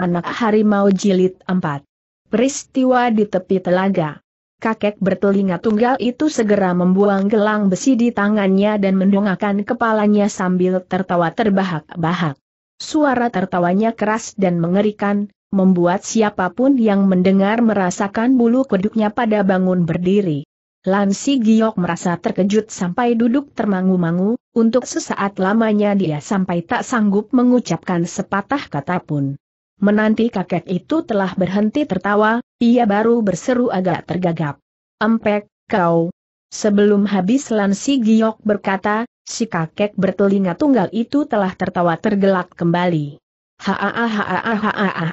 Anak Harimau Jilid 4 Peristiwa di tepi telaga Kakek bertelinga tunggal itu segera membuang gelang besi di tangannya dan mendongakkan kepalanya sambil tertawa terbahak-bahak. Suara tertawanya keras dan mengerikan, membuat siapapun yang mendengar merasakan bulu kuduknya pada bangun berdiri. Lansi Giok merasa terkejut sampai duduk termangu-mangu, untuk sesaat lamanya dia sampai tak sanggup mengucapkan sepatah kata pun. Menanti kakek itu telah berhenti tertawa, ia baru berseru agak tergagap. Empek, kau. Sebelum habis Lan Si Giok berkata, si kakek bertelinga tunggal itu telah tertawa tergelak kembali. Haa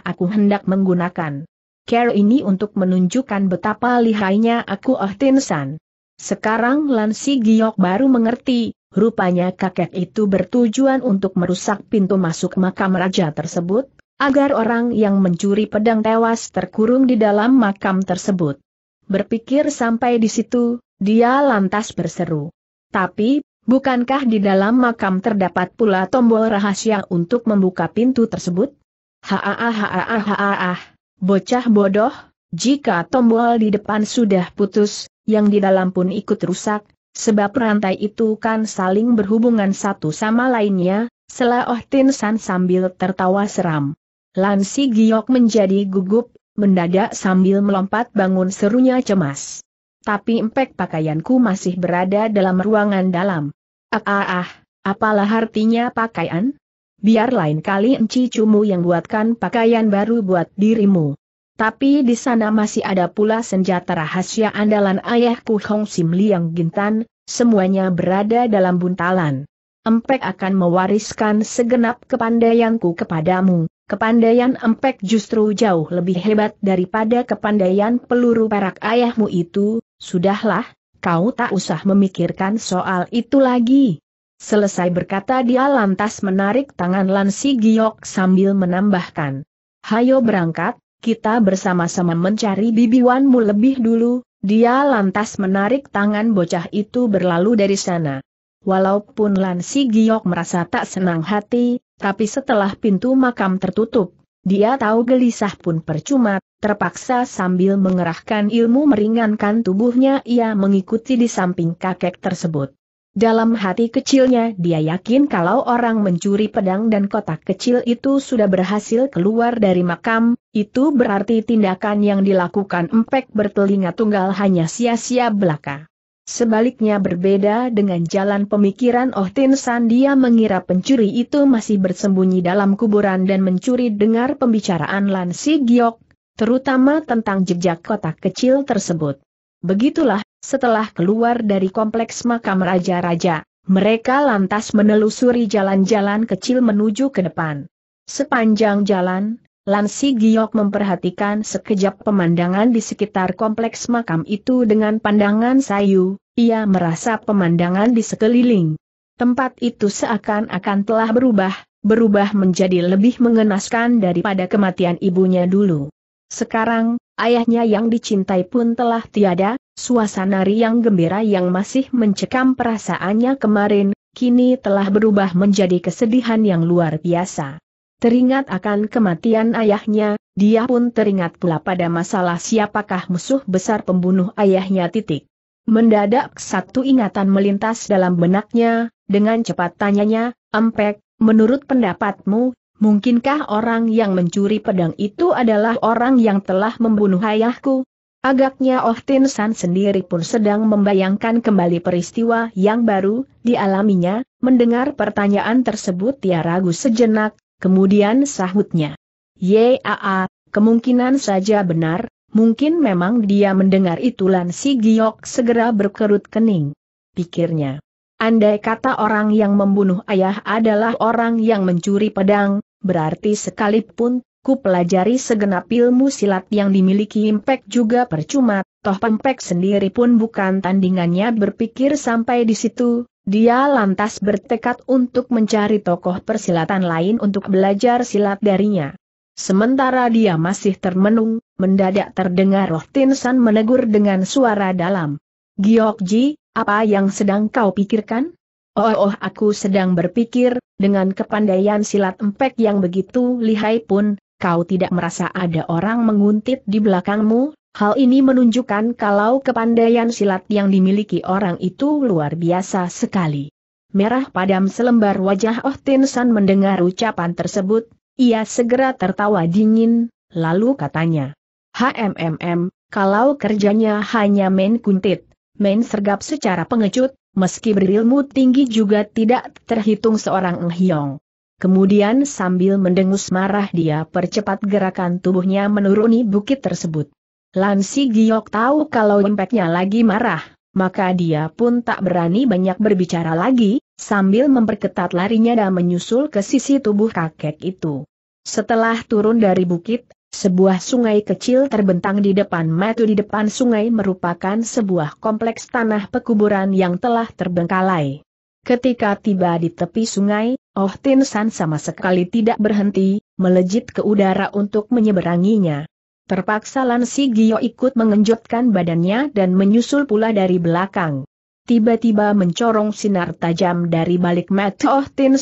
aku hendak menggunakan care ini untuk menunjukkan betapa lihainya aku Oh Tinsan. Sekarang Lan Si Giok baru mengerti, rupanya kakek itu bertujuan untuk merusak pintu masuk makam raja tersebut, agar orang yang mencuri pedang tewas terkurung di dalam makam tersebut. Berpikir sampai di situ, dia lantas berseru. Tapi, bukankah di dalam makam terdapat pula tombol rahasia untuk membuka pintu tersebut? Haa bocah bodoh, jika tombol di depan sudah putus, yang di dalam pun ikut rusak, sebab rantai itu kan saling berhubungan satu sama lainnya, Selah Oh Tin San sambil tertawa seram. Lansi Giok menjadi gugup, mendadak sambil melompat bangun serunya cemas. Tapi empek pakaianku masih berada dalam ruangan dalam. Ah ah ah, apalah artinya pakaian? Biar lain kali enci cumu yang buatkan pakaian baru buat dirimu. Tapi di sana masih ada pula senjata rahasia andalan ayahku Hong Sim Liang Gintan, semuanya berada dalam buntalan. Empek akan mewariskan segenap kepandaianku kepadamu, Kepandaian empek justru jauh lebih hebat daripada kepandaian peluru perak ayahmu itu, sudahlah, kau tak usah memikirkan soal itu lagi. Selesai berkata dia lantas menarik tangan Lansi Giok sambil menambahkan. Hayo berangkat, kita bersama-sama mencari Bibi Wanmu lebih dulu, dia lantas menarik tangan bocah itu berlalu dari sana. Walaupun Lansi Giok merasa tak senang hati, tapi setelah pintu makam tertutup, dia tahu gelisah pun percuma, terpaksa sambil mengerahkan ilmu meringankan tubuhnya ia mengikuti di samping kakek tersebut. Dalam hati kecilnya dia yakin kalau orang mencuri pedang dan kotak kecil itu sudah berhasil keluar dari makam, itu berarti tindakan yang dilakukan empek bertelinga tunggal hanya sia-sia belaka. Sebaliknya berbeda dengan jalan pemikiran Oh Tin San dia mengira pencuri itu masih bersembunyi dalam kuburan dan mencuri dengar pembicaraan Lan Si Giok, terutama tentang jejak kotak kecil tersebut. Begitulah, setelah keluar dari kompleks makam raja-raja, mereka lantas menelusuri jalan-jalan kecil menuju ke depan. Sepanjang jalan, Lansi Giok memperhatikan sekejap pemandangan di sekitar kompleks makam itu dengan pandangan sayu, ia merasa pemandangan di sekeliling. Tempat itu seakan-akan telah berubah, berubah menjadi lebih mengenaskan daripada kematian ibunya dulu. Sekarang, ayahnya yang dicintai pun telah tiada, suasana riang gembira yang masih mencekam perasaannya kemarin, kini telah berubah menjadi kesedihan yang luar biasa. Teringat akan kematian ayahnya, dia pun teringat pula pada masalah siapakah musuh besar pembunuh ayahnya titik. Mendadak satu ingatan melintas dalam benaknya, dengan cepat tanyanya, Empek, menurut pendapatmu, mungkinkah orang yang mencuri pedang itu adalah orang yang telah membunuh ayahku? Agaknya Oh Tin San sendiri pun sedang membayangkan kembali peristiwa yang baru dialaminya, mendengar pertanyaan tersebut dia ragu sejenak, kemudian sahutnya. Yaa, kemungkinan saja benar, mungkin memang dia mendengar itu Si Giok segera berkerut kening. Pikirnya. Andai kata orang yang membunuh ayah adalah orang yang mencuri pedang, berarti sekalipun ku pelajari segenap ilmu silat yang dimiliki Impek juga percuma, toh pempek sendiri pun bukan tandingannya berpikir sampai di situ, dia lantas bertekad untuk mencari tokoh persilatan lain untuk belajar silat darinya. Sementara dia masih termenung, mendadak terdengar Roh Tinsan menegur dengan suara dalam. Giokji, apa yang sedang kau pikirkan? Oh, oh aku sedang berpikir, dengan kepandaian silat empek yang begitu lihai pun, kau tidak merasa ada orang menguntit di belakangmu, Hal ini menunjukkan kalau kepandaian silat yang dimiliki orang itu luar biasa sekali. Merah padam selembar wajah Oh Tin San mendengar ucapan tersebut, ia segera tertawa dingin, lalu katanya, HMMM, kalau kerjanya hanya main kuntit, main sergap secara pengecut, meski berilmu tinggi juga tidak terhitung seorang Nghiong. Kemudian sambil mendengus marah dia percepat gerakan tubuhnya menuruni bukit tersebut. Lan Giok tahu kalau impeknya lagi marah, maka dia pun tak berani banyak berbicara lagi, sambil memperketat larinya dan menyusul ke sisi tubuh kakek itu. Setelah turun dari bukit, sebuah sungai kecil terbentang di depan metu di depan sungai merupakan sebuah kompleks tanah pekuburan yang telah terbengkalai. Ketika tiba di tepi sungai, Oh Tin San sama sekali tidak berhenti, melejit ke udara untuk menyeberanginya. Terpaksa Lansi Gio ikut mengenjotkan badannya dan menyusul pula dari belakang. Tiba-tiba mencorong sinar tajam dari balik mata Oh Tin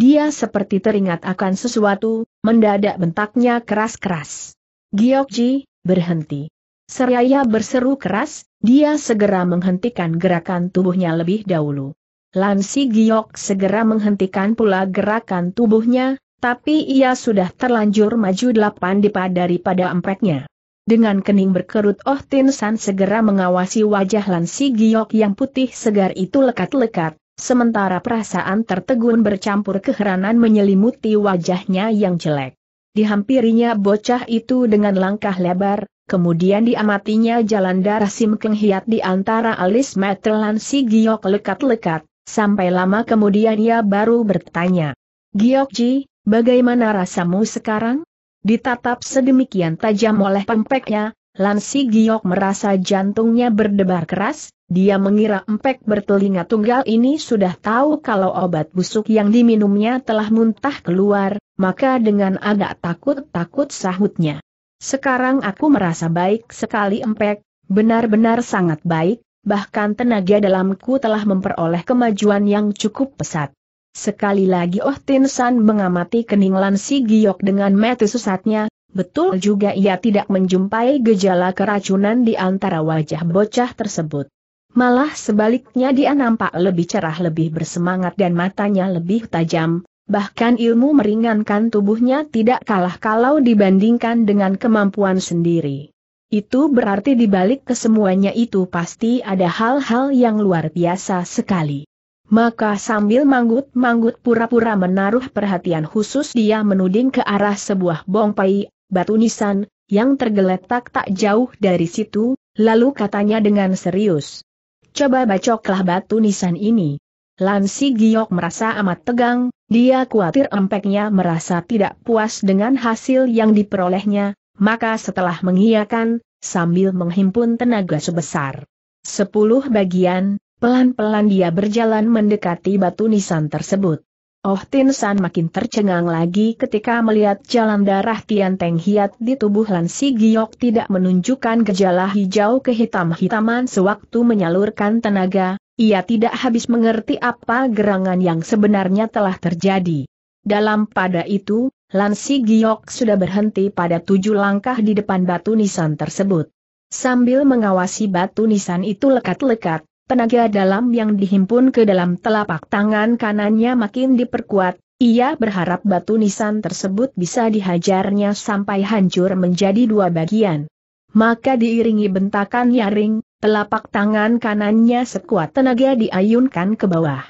dia seperti teringat akan sesuatu, mendadak bentaknya keras-keras. Giokji, berhenti. Seraya berseru keras, dia segera menghentikan gerakan tubuhnya lebih dahulu. Lansi Giok segera menghentikan pula gerakan tubuhnya, tapi ia sudah terlanjur maju delapan dipa daripada empreknya. Dengan kening berkerut Oh Tin San segera mengawasi wajah Lansi Giok yang putih segar itu lekat-lekat, sementara perasaan tertegun bercampur keheranan menyelimuti wajahnya yang jelek. Dihampirinya bocah itu dengan langkah lebar, kemudian diamatinya jalan darah Sim Keng Hiat di antara alis mata Lansi Giok lekat-lekat, sampai lama kemudian ia baru bertanya. Giok Ji, Bagaimana rasamu sekarang? Ditatap sedemikian tajam oleh pempeknya, Lansi Giok merasa jantungnya berdebar keras, dia mengira empek bertelinga tunggal ini sudah tahu kalau obat busuk yang diminumnya telah muntah keluar, maka dengan agak takut-takut sahutnya. Sekarang aku merasa baik sekali empek, benar-benar sangat baik, bahkan tenaga dalamku telah memperoleh kemajuan yang cukup pesat. Sekali lagi Oh Tin San mengamati kening Lan Si Giok dengan mata sesatnya, betul juga ia tidak menjumpai gejala keracunan di antara wajah bocah tersebut. Malah sebaliknya dia nampak lebih cerah lebih bersemangat dan matanya lebih tajam, bahkan ilmu meringankan tubuhnya tidak kalah kalau dibandingkan dengan kemampuan sendiri. Itu berarti dibalik kesemuanya itu pasti ada hal-hal yang luar biasa sekali. Maka sambil manggut-manggut pura-pura menaruh perhatian khusus dia menuding ke arah sebuah bongpai, batu nisan, yang tergeletak tak jauh dari situ, lalu katanya dengan serius. Coba bacoklah batu nisan ini. Lansi Giok merasa amat tegang, dia khawatir empeknya merasa tidak puas dengan hasil yang diperolehnya, maka setelah mengiyakan, sambil menghimpun tenaga sebesar sepuluh bagian, Pelan-pelan dia berjalan mendekati batu nisan tersebut. Oh Tin San makin tercengang lagi ketika melihat jalan darah Tian Teng Hiat di tubuh Lan Si Giok tidak menunjukkan gejala hijau kehitam-hitaman sewaktu menyalurkan tenaga, ia tidak habis mengerti apa gerangan yang sebenarnya telah terjadi. Dalam pada itu, Lan Si Giok sudah berhenti pada tujuh langkah di depan batu nisan tersebut. Sambil mengawasi batu nisan itu lekat-lekat, Tenaga dalam yang dihimpun ke dalam telapak tangan kanannya makin diperkuat, ia berharap batu nisan tersebut bisa dihajarnya sampai hancur menjadi dua bagian. Maka diiringi bentakan nyaring, telapak tangan kanannya sekuat tenaga diayunkan ke bawah.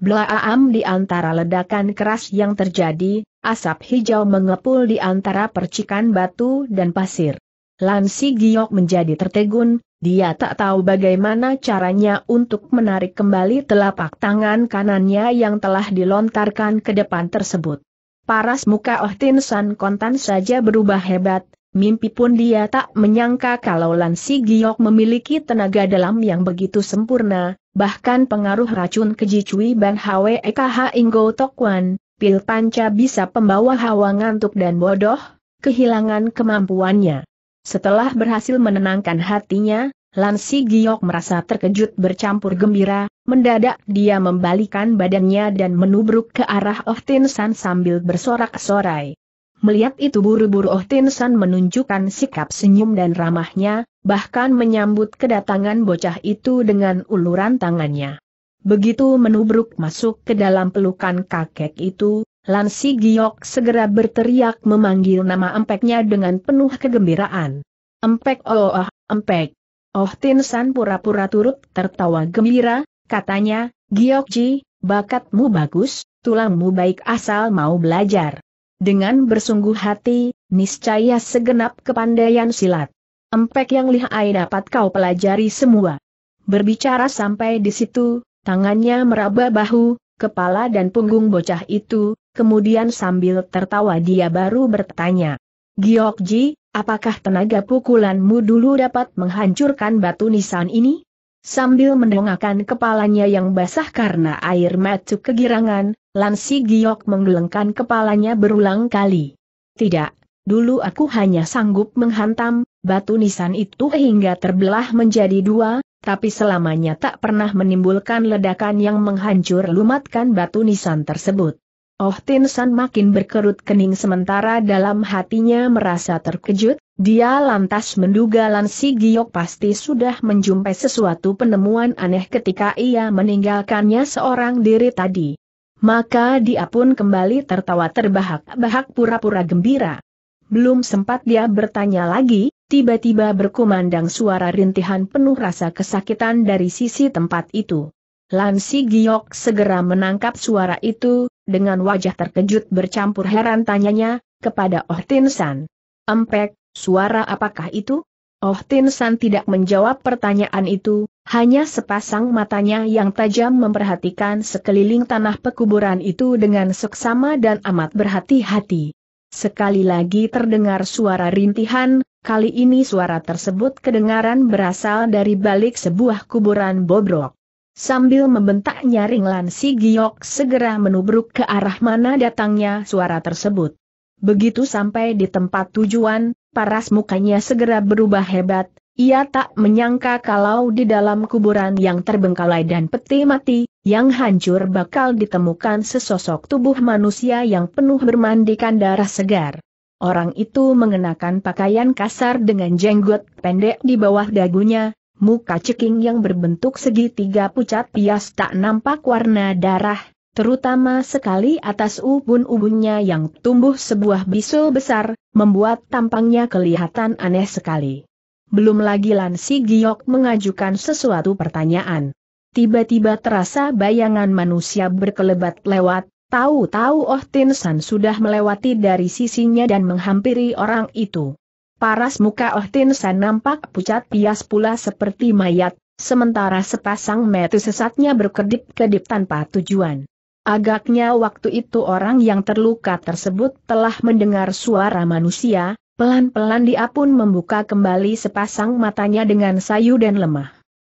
Blaam di antara ledakan keras yang terjadi, asap hijau mengepul di antara percikan batu dan pasir. Lansi Giok menjadi tertegun, dia tak tahu bagaimana caranya untuk menarik kembali telapak tangan kanannya yang telah dilontarkan ke depan tersebut. Paras muka Oh Tin San kontan saja berubah hebat, mimpi pun dia tak menyangka kalau Lan Si Giok memiliki tenaga dalam yang begitu sempurna, bahkan pengaruh racun keji Cui Ban Hwe Ekh Inggo Tokwan, pil panca bisa pembawa hawa ngantuk dan bodoh, kehilangan kemampuannya. Setelah berhasil menenangkan hatinya, Lansi Giok merasa terkejut bercampur gembira, mendadak dia membalikan badannya dan menubruk ke arah Oh Tin San sambil bersorak-sorai. Melihat itu buru-buru Oh Tin San menunjukkan sikap senyum dan ramahnya, bahkan menyambut kedatangan bocah itu dengan uluran tangannya. Begitu menubruk masuk ke dalam pelukan kakek itu, Lansi Giok segera berteriak memanggil nama empeknya dengan penuh kegembiraan. Empek oh, oh empek. Oh Tin San pura-pura turut tertawa gembira, katanya, Giok Ji, bakatmu bagus, tulangmu baik asal mau belajar. Dengan bersungguh hati, niscaya segenap kepandaian silat. Empek yang lihai dapat kau pelajari semua. Berbicara sampai di situ, tangannya meraba bahu, kepala dan punggung bocah itu, kemudian sambil tertawa dia baru bertanya. Giokji, apakah tenaga pukulanmu dulu dapat menghancurkan batu nisan ini? Sambil mendongakkan kepalanya yang basah karena air matuk kegirangan, Lansi Giok menggelengkan kepalanya berulang kali. Tidak, dulu aku hanya sanggup menghantam, batu nisan itu hingga terbelah menjadi dua, tapi selamanya tak pernah menimbulkan ledakan yang menghancur lumatkan batu nisan tersebut. Oh Tin San makin berkerut kening sementara dalam hatinya merasa terkejut, dia lantas menduga Lan Si Giok pasti sudah menjumpai sesuatu penemuan aneh ketika ia meninggalkannya seorang diri tadi. Maka dia pun kembali tertawa terbahak-bahak pura-pura gembira. Belum sempat dia bertanya lagi, tiba-tiba berkumandang suara rintihan penuh rasa kesakitan dari sisi tempat itu. Lansi Giok segera menangkap suara itu, dengan wajah terkejut bercampur heran tanyanya, kepada Oh Tin San. Empek, suara apakah itu? Oh Tin San tidak menjawab pertanyaan itu, hanya sepasang matanya yang tajam memperhatikan sekeliling tanah pekuburan itu dengan seksama dan amat berhati-hati. Sekali lagi terdengar suara rintihan, kali ini suara tersebut kedengaran berasal dari balik sebuah kuburan bobrok. Sambil membentak nyaring Lan Si Giok segera menubruk ke arah mana datangnya suara tersebut. Begitu sampai di tempat tujuan, paras mukanya segera berubah hebat, ia tak menyangka kalau di dalam kuburan yang terbengkalai dan peti mati, yang hancur bakal ditemukan sesosok tubuh manusia yang penuh bermandikan darah segar. Orang itu mengenakan pakaian kasar dengan jenggot pendek di bawah dagunya, muka ceking yang berbentuk segitiga pucat pias tak nampak warna darah, terutama sekali atas ubun-ubunnya yang tumbuh sebuah bisul besar, membuat tampangnya kelihatan aneh sekali. Belum lagi Lansi Giok mengajukan sesuatu pertanyaan. Tiba-tiba terasa bayangan manusia berkelebat lewat, tahu-tahu Oh Tin San sudah melewati dari sisinya dan menghampiri orang itu. Paras muka Oh Tin San nampak pucat pias pula seperti mayat, sementara sepasang mata sesatnya berkedip-kedip tanpa tujuan. Agaknya waktu itu orang yang terluka tersebut telah mendengar suara manusia, Pelan-pelan dia pun membuka kembali sepasang matanya dengan sayu dan lemah.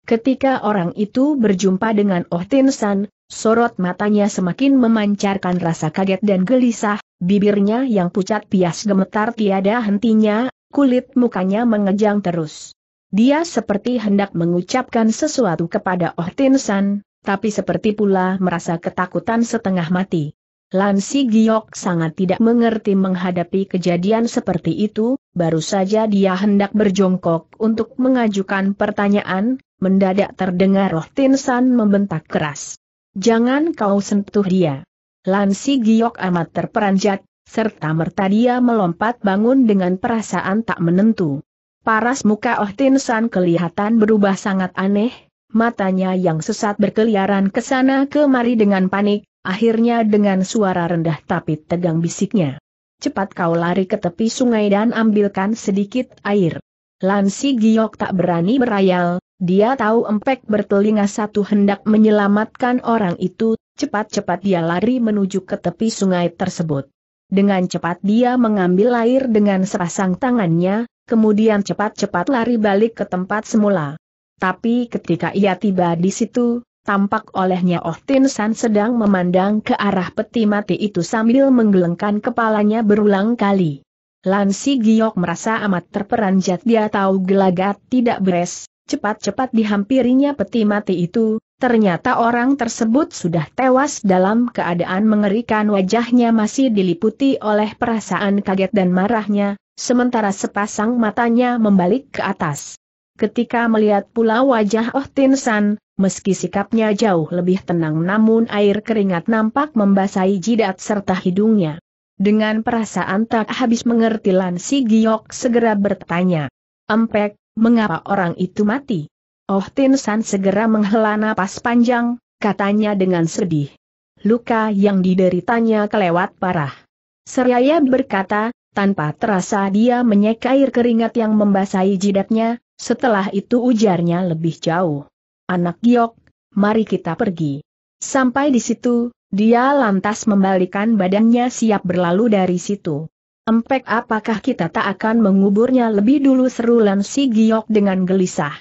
Ketika orang itu berjumpa dengan Oh Tin San, sorot matanya semakin memancarkan rasa kaget dan gelisah, bibirnya yang pucat pias gemetar tiada hentinya, kulit mukanya mengejang terus. Dia seperti hendak mengucapkan sesuatu kepada Oh Tin San, tapi seperti pula merasa ketakutan setengah mati. Lansi Giok sangat tidak mengerti menghadapi kejadian seperti itu, baru saja dia hendak berjongkok untuk mengajukan pertanyaan, mendadak terdengar Roh Tin San membentak keras. Jangan kau sentuh dia. Lansi Giok amat terperanjat, serta merta dia melompat bangun dengan perasaan tak menentu. Paras muka Oh Tin San kelihatan berubah sangat aneh, matanya yang sesat berkeliaran ke sana kemari dengan panik, akhirnya dengan suara rendah tapi tegang bisiknya. Cepat kau lari ke tepi sungai dan ambilkan sedikit air. Lansi Giok tak berani berayal, dia tahu empek bertelinga satu hendak menyelamatkan orang itu, cepat-cepat dia lari menuju ke tepi sungai tersebut. Dengan cepat dia mengambil air dengan sepasang tangannya, kemudian cepat-cepat lari balik ke tempat semula. Tapi ketika ia tiba di situ, tampak olehnya Oh Tin San sedang memandang ke arah peti mati itu sambil menggelengkan kepalanya berulang kali. Lansi Giok merasa amat terperanjat dia tahu gelagat tidak beres, cepat-cepat dihampirinya peti mati itu, ternyata orang tersebut sudah tewas dalam keadaan mengerikan wajahnya masih diliputi oleh perasaan kaget dan marahnya, sementara sepasang matanya membalik ke atas. Ketika melihat pula wajah Oh Tin San, meski sikapnya jauh lebih tenang namun air keringat nampak membasahi jidat serta hidungnya. Dengan perasaan tak habis mengerti Lan Si Giok segera bertanya. Empek, mengapa orang itu mati? Oh Tin San segera menghela napas panjang, katanya dengan sedih. Luka yang dideritanya kelewat parah. Seraya berkata, tanpa terasa dia menyeka air keringat yang membasahi jidatnya, setelah itu ujarnya lebih jauh. Anak giok, mari kita pergi. Sampai di situ, dia lantas membalikan badannya siap berlalu dari situ. Empek apakah kita tak akan menguburnya lebih dulu seru si giok dengan gelisah.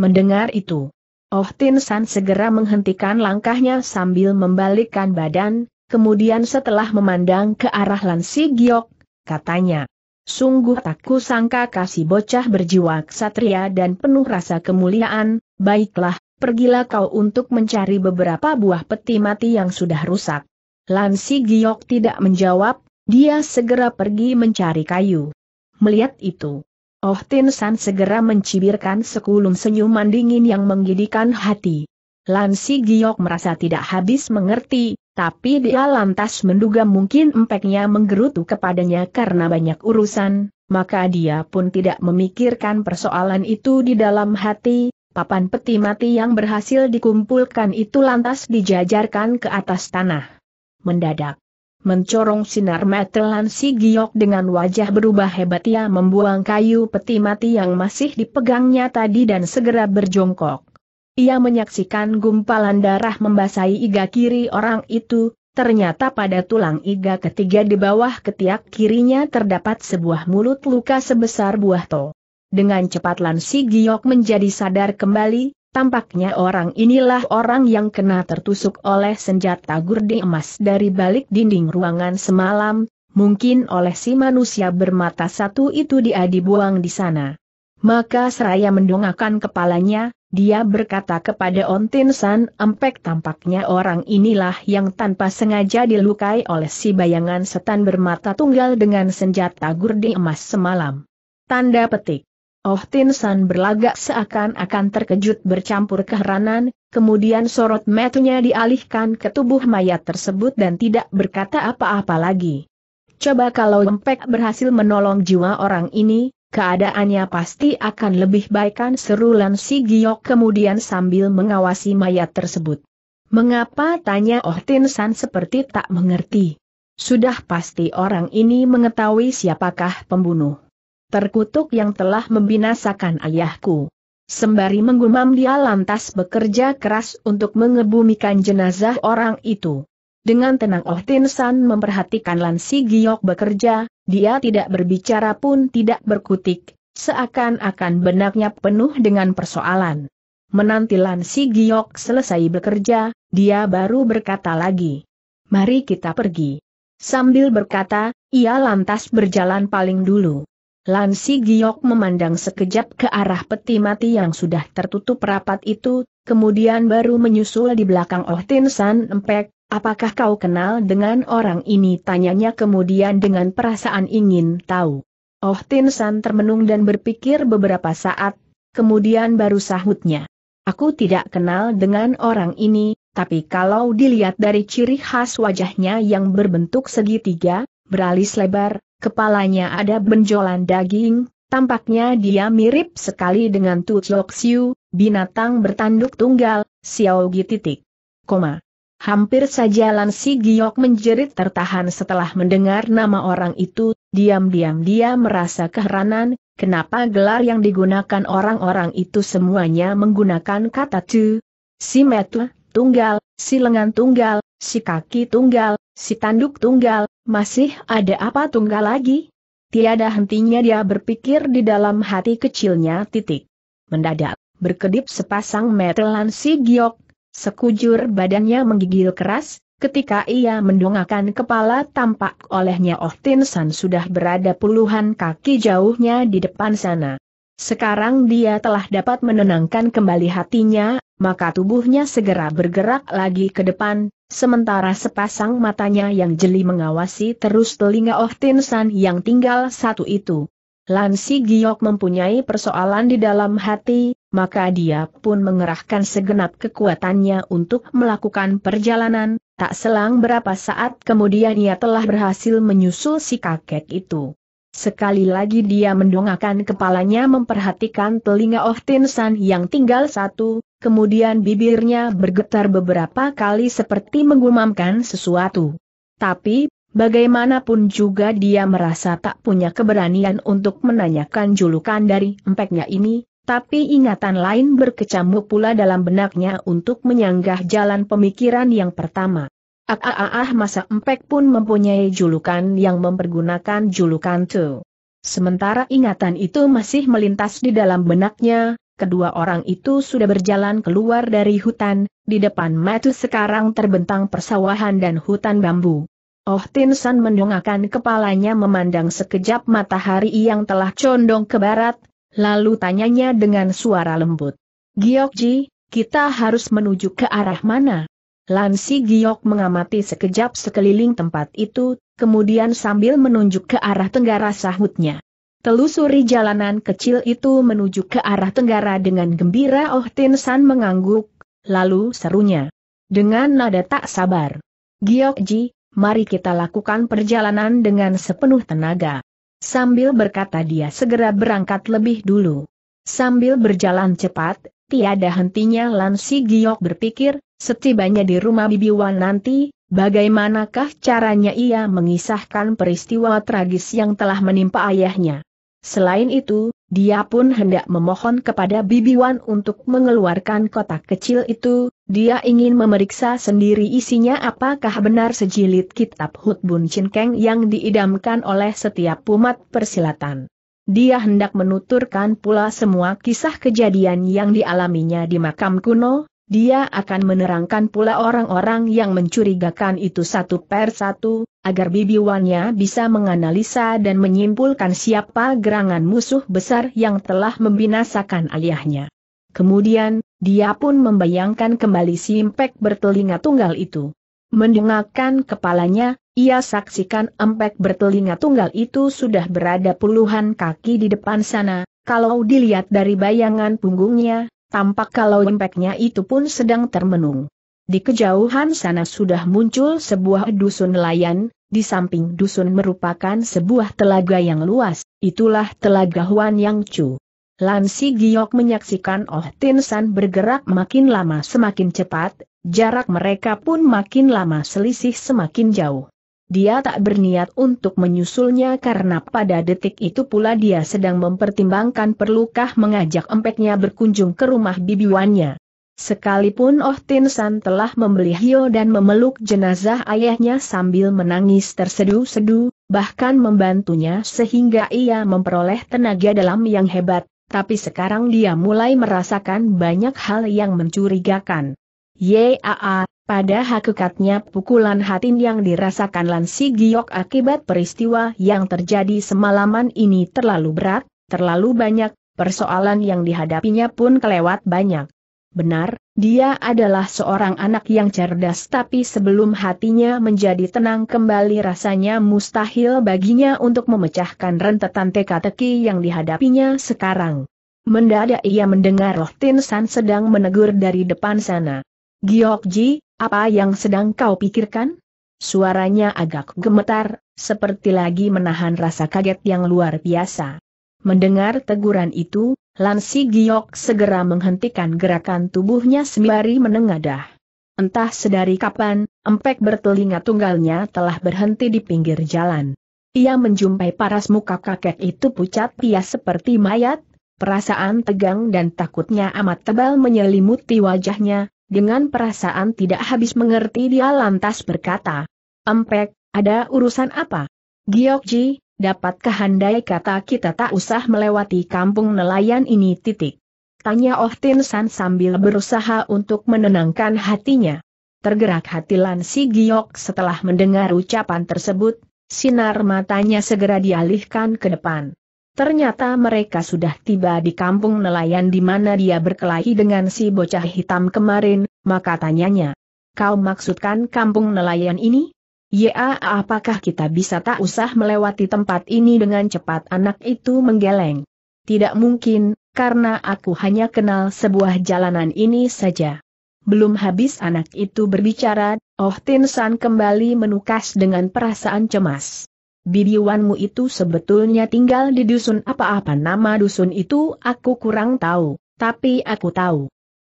Mendengar itu, Oh Tin San segera menghentikan langkahnya sambil membalikkan badan, kemudian setelah memandang ke arah Lan si giok, katanya, Sungguh tak kusangka kasih bocah berjiwa ksatria dan penuh rasa kemuliaan, baiklah, pergilah kau untuk mencari beberapa buah peti mati yang sudah rusak. Lansi Giok tidak menjawab, dia segera pergi mencari kayu. Melihat itu, Oh Tin San segera mencibirkan sekulum senyuman dingin yang menggidikan hati. Lansi Giok merasa tidak habis mengerti, tapi dia lantas menduga mungkin empeknya menggerutu kepadanya karena banyak urusan, maka dia pun tidak memikirkan persoalan itu di dalam hati, papan peti mati yang berhasil dikumpulkan itu lantas dijajarkan ke atas tanah. Mendadak. Mencorong sinar metelan si giok dengan wajah berubah hebat ia membuang kayu peti mati yang masih dipegangnya tadi dan segera berjongkok. Ia menyaksikan gumpalan darah membasahi iga kiri orang itu, ternyata pada tulang iga ketiga di bawah ketiak kirinya terdapat sebuah mulut luka sebesar buah to. Dengan cepat Lan Si Giok menjadi sadar kembali, Tampaknya orang inilah orang yang kena tertusuk oleh senjata gurdi emas dari balik dinding ruangan semalam, mungkin oleh si manusia bermata satu itu dia dibuang di sana. Maka seraya mendongakkan kepalanya, dia berkata kepada Ontin San Empek tampaknya orang inilah yang tanpa sengaja dilukai oleh si bayangan setan bermata tunggal dengan senjata gurdi emas semalam. Tanda petik. Oh Tin San berlagak seakan-akan terkejut bercampur keheranan, kemudian sorot matanya dialihkan ke tubuh mayat tersebut dan tidak berkata apa-apa lagi. Coba kalau Empek berhasil menolong jiwa orang ini, keadaannya pasti akan lebih baikkan seru Lan Si Giok kemudian sambil mengawasi mayat tersebut. Mengapa tanya Oh Tin San seperti tak mengerti. Sudah pasti orang ini mengetahui siapakah pembunuh. Terkutuk yang telah membinasakan ayahku. Sembari menggumam dia lantas bekerja keras untuk mengebumikan jenazah orang itu. Dengan tenang Oh Tin San memperhatikan Lan Si Giok bekerja, dia tidak berbicara pun tidak berkutik, seakan-akan benaknya penuh dengan persoalan. Menanti Lan Si Giok selesai bekerja, dia baru berkata lagi. Mari kita pergi. Sambil berkata, ia lantas berjalan paling dulu. Lan Si Giok memandang sekejap ke arah peti mati yang sudah tertutup rapat itu, kemudian baru menyusul di belakang Oh Tin San empek, Apakah kau kenal dengan orang ini? Tanyanya kemudian dengan perasaan ingin tahu. Oh Tin San termenung dan berpikir beberapa saat, kemudian baru sahutnya. Aku tidak kenal dengan orang ini, tapi kalau dilihat dari ciri khas wajahnya yang berbentuk segitiga, beralis lebar, kepalanya ada benjolan daging, tampaknya dia mirip sekali dengan Tu Siu, binatang bertanduk tunggal, Gi titik. Koma. Hampir saja Lan Giok menjerit tertahan setelah mendengar nama orang itu, diam-diam dia merasa keheranan, kenapa gelar yang digunakan orang-orang itu semuanya menggunakan kata tu. Si metu, tunggal, si lengan tunggal, si kaki tunggal, si tanduk tunggal, masih ada apa tunggal lagi? Tiada hentinya dia berpikir di dalam hati kecilnya titik. Mendadak, berkedip sepasang metelan si giok Sekujur badannya menggigil keras, ketika ia mendongakkan kepala tampak olehnya Oh Tin San sudah berada puluhan kaki jauhnya di depan sana. Sekarang dia telah dapat menenangkan kembali hatinya, maka tubuhnya segera bergerak lagi ke depan, sementara sepasang matanya yang jeli mengawasi terus telinga Oh Tin San yang tinggal satu itu. Lansi Giok mempunyai persoalan di dalam hati, maka dia pun mengerahkan segenap kekuatannya untuk melakukan perjalanan, tak selang berapa saat kemudian ia telah berhasil menyusul si kakek itu. Sekali lagi dia mendongakkan kepalanya memperhatikan telinga Oh Tin San yang tinggal satu, kemudian bibirnya bergetar beberapa kali seperti menggumamkan sesuatu. Tapi, bagaimanapun juga dia merasa tak punya keberanian untuk menanyakan julukan dari empeknya ini, tapi ingatan lain berkecamuk pula dalam benaknya untuk menyanggah jalan pemikiran yang pertama. Ah ah, ah, ah, masa empek pun mempunyai julukan yang mempergunakan julukan tu. Sementara ingatan itu masih melintas di dalam benaknya, kedua orang itu sudah berjalan keluar dari hutan, di depan matu sekarang terbentang persawahan dan hutan bambu. Oh Tin San mendongakkan kepalanya memandang sekejap matahari yang telah condong ke barat, Lalu tanyanya dengan suara lembut. Giokji, kita harus menuju ke arah mana? Lansi Giok mengamati sekejap sekeliling tempat itu, kemudian sambil menunjuk ke arah tenggara sahutnya. Telusuri jalanan kecil itu menuju ke arah tenggara dengan gembira Oh Tin San mengangguk, lalu serunya. Dengan nada tak sabar. Giokji, mari kita lakukan perjalanan dengan sepenuh tenaga. Sambil berkata dia segera berangkat lebih dulu. Sambil berjalan cepat, tiada hentinya Lansi Giok berpikir, setibanya di rumah Bibi Wan nanti, bagaimanakah caranya ia mengisahkan peristiwa tragis yang telah menimpa ayahnya. Selain itu, dia pun hendak memohon kepada Bibi Wan untuk mengeluarkan kotak kecil itu, dia ingin memeriksa sendiri isinya apakah benar sejilid kitab Hut Bun Chin Keng yang diidamkan oleh setiap umat persilatan. Dia hendak menuturkan pula semua kisah kejadian yang dialaminya di makam kuno, dia akan menerangkan pula orang-orang yang mencurigakan itu satu per satu, agar bibiwannya bisa menganalisa dan menyimpulkan siapa gerangan musuh besar yang telah membinasakan ayahnya. Kemudian, dia pun membayangkan kembali simpek bertelinga tunggal itu. Mendengarkan kepalanya, ia saksikan empek bertelinga tunggal itu sudah berada puluhan kaki di depan sana, kalau dilihat dari bayangan punggungnya, Tampak kalau impactnya itu pun sedang termenung. Di kejauhan sana sudah muncul sebuah dusun nelayan, di samping dusun merupakan sebuah telaga yang luas, itulah telaga Huan Yang Chu. Lansi Giok menyaksikan Oh Tin San bergerak makin lama semakin cepat, jarak mereka pun makin lama selisih semakin jauh. Dia tak berniat untuk menyusulnya karena pada detik itu pula dia sedang mempertimbangkan perlukah mengajak empeknya berkunjung ke rumah bibiwannya. Sekalipun Oh Tin San telah membeli Hio dan memeluk jenazah ayahnya sambil menangis tersedu-sedu, bahkan membantunya sehingga ia memperoleh tenaga dalam yang hebat, tapi sekarang dia mulai merasakan banyak hal yang mencurigakan. Yaa, pada hakikatnya pukulan hati yang dirasakan Lansi Giok akibat peristiwa yang terjadi semalaman ini terlalu berat, terlalu banyak, persoalan yang dihadapinya pun kelewat banyak. Benar, dia adalah seorang anak yang cerdas tapi sebelum hatinya menjadi tenang kembali rasanya mustahil baginya untuk memecahkan rentetan teka-teki yang dihadapinya sekarang. Mendadak ia mendengar Roh Tin San sedang menegur dari depan sana. Giok Ji, apa yang sedang kau pikirkan? Suaranya agak gemetar, seperti lagi menahan rasa kaget yang luar biasa. Mendengar teguran itu, Lansi Giok segera menghentikan gerakan tubuhnya sembari menengadah. Entah sedari kapan, empek bertelinga tunggalnya telah berhenti di pinggir jalan. Ia menjumpai paras muka kakek itu pucat pia seperti mayat, perasaan tegang dan takutnya amat tebal menyelimuti wajahnya, dengan perasaan tidak habis mengerti dia lantas berkata, Empek, ada urusan apa? Giokji, dapatkah handai kata kita tak usah melewati kampung nelayan ini titik? Tanya Oh Tin San sambil berusaha untuk menenangkan hatinya. Tergerak hati lansi Giok setelah mendengar ucapan tersebut, sinar matanya segera dialihkan ke depan. Ternyata mereka sudah tiba di kampung nelayan di mana dia berkelahi dengan si bocah hitam kemarin, maka tanyanya. Kau maksudkan kampung nelayan ini? Ya apakah kita bisa tak usah melewati tempat ini dengan cepat anak itu menggeleng? Tidak mungkin, karena aku hanya kenal sebuah jalanan ini saja. Belum habis anak itu berbicara, Oh Tin San kembali menukas dengan perasaan cemas bidiwanmu itu sebetulnya tinggal di dusun apa-apa nama dusun itu aku kurang tahu, tapi aku tahu.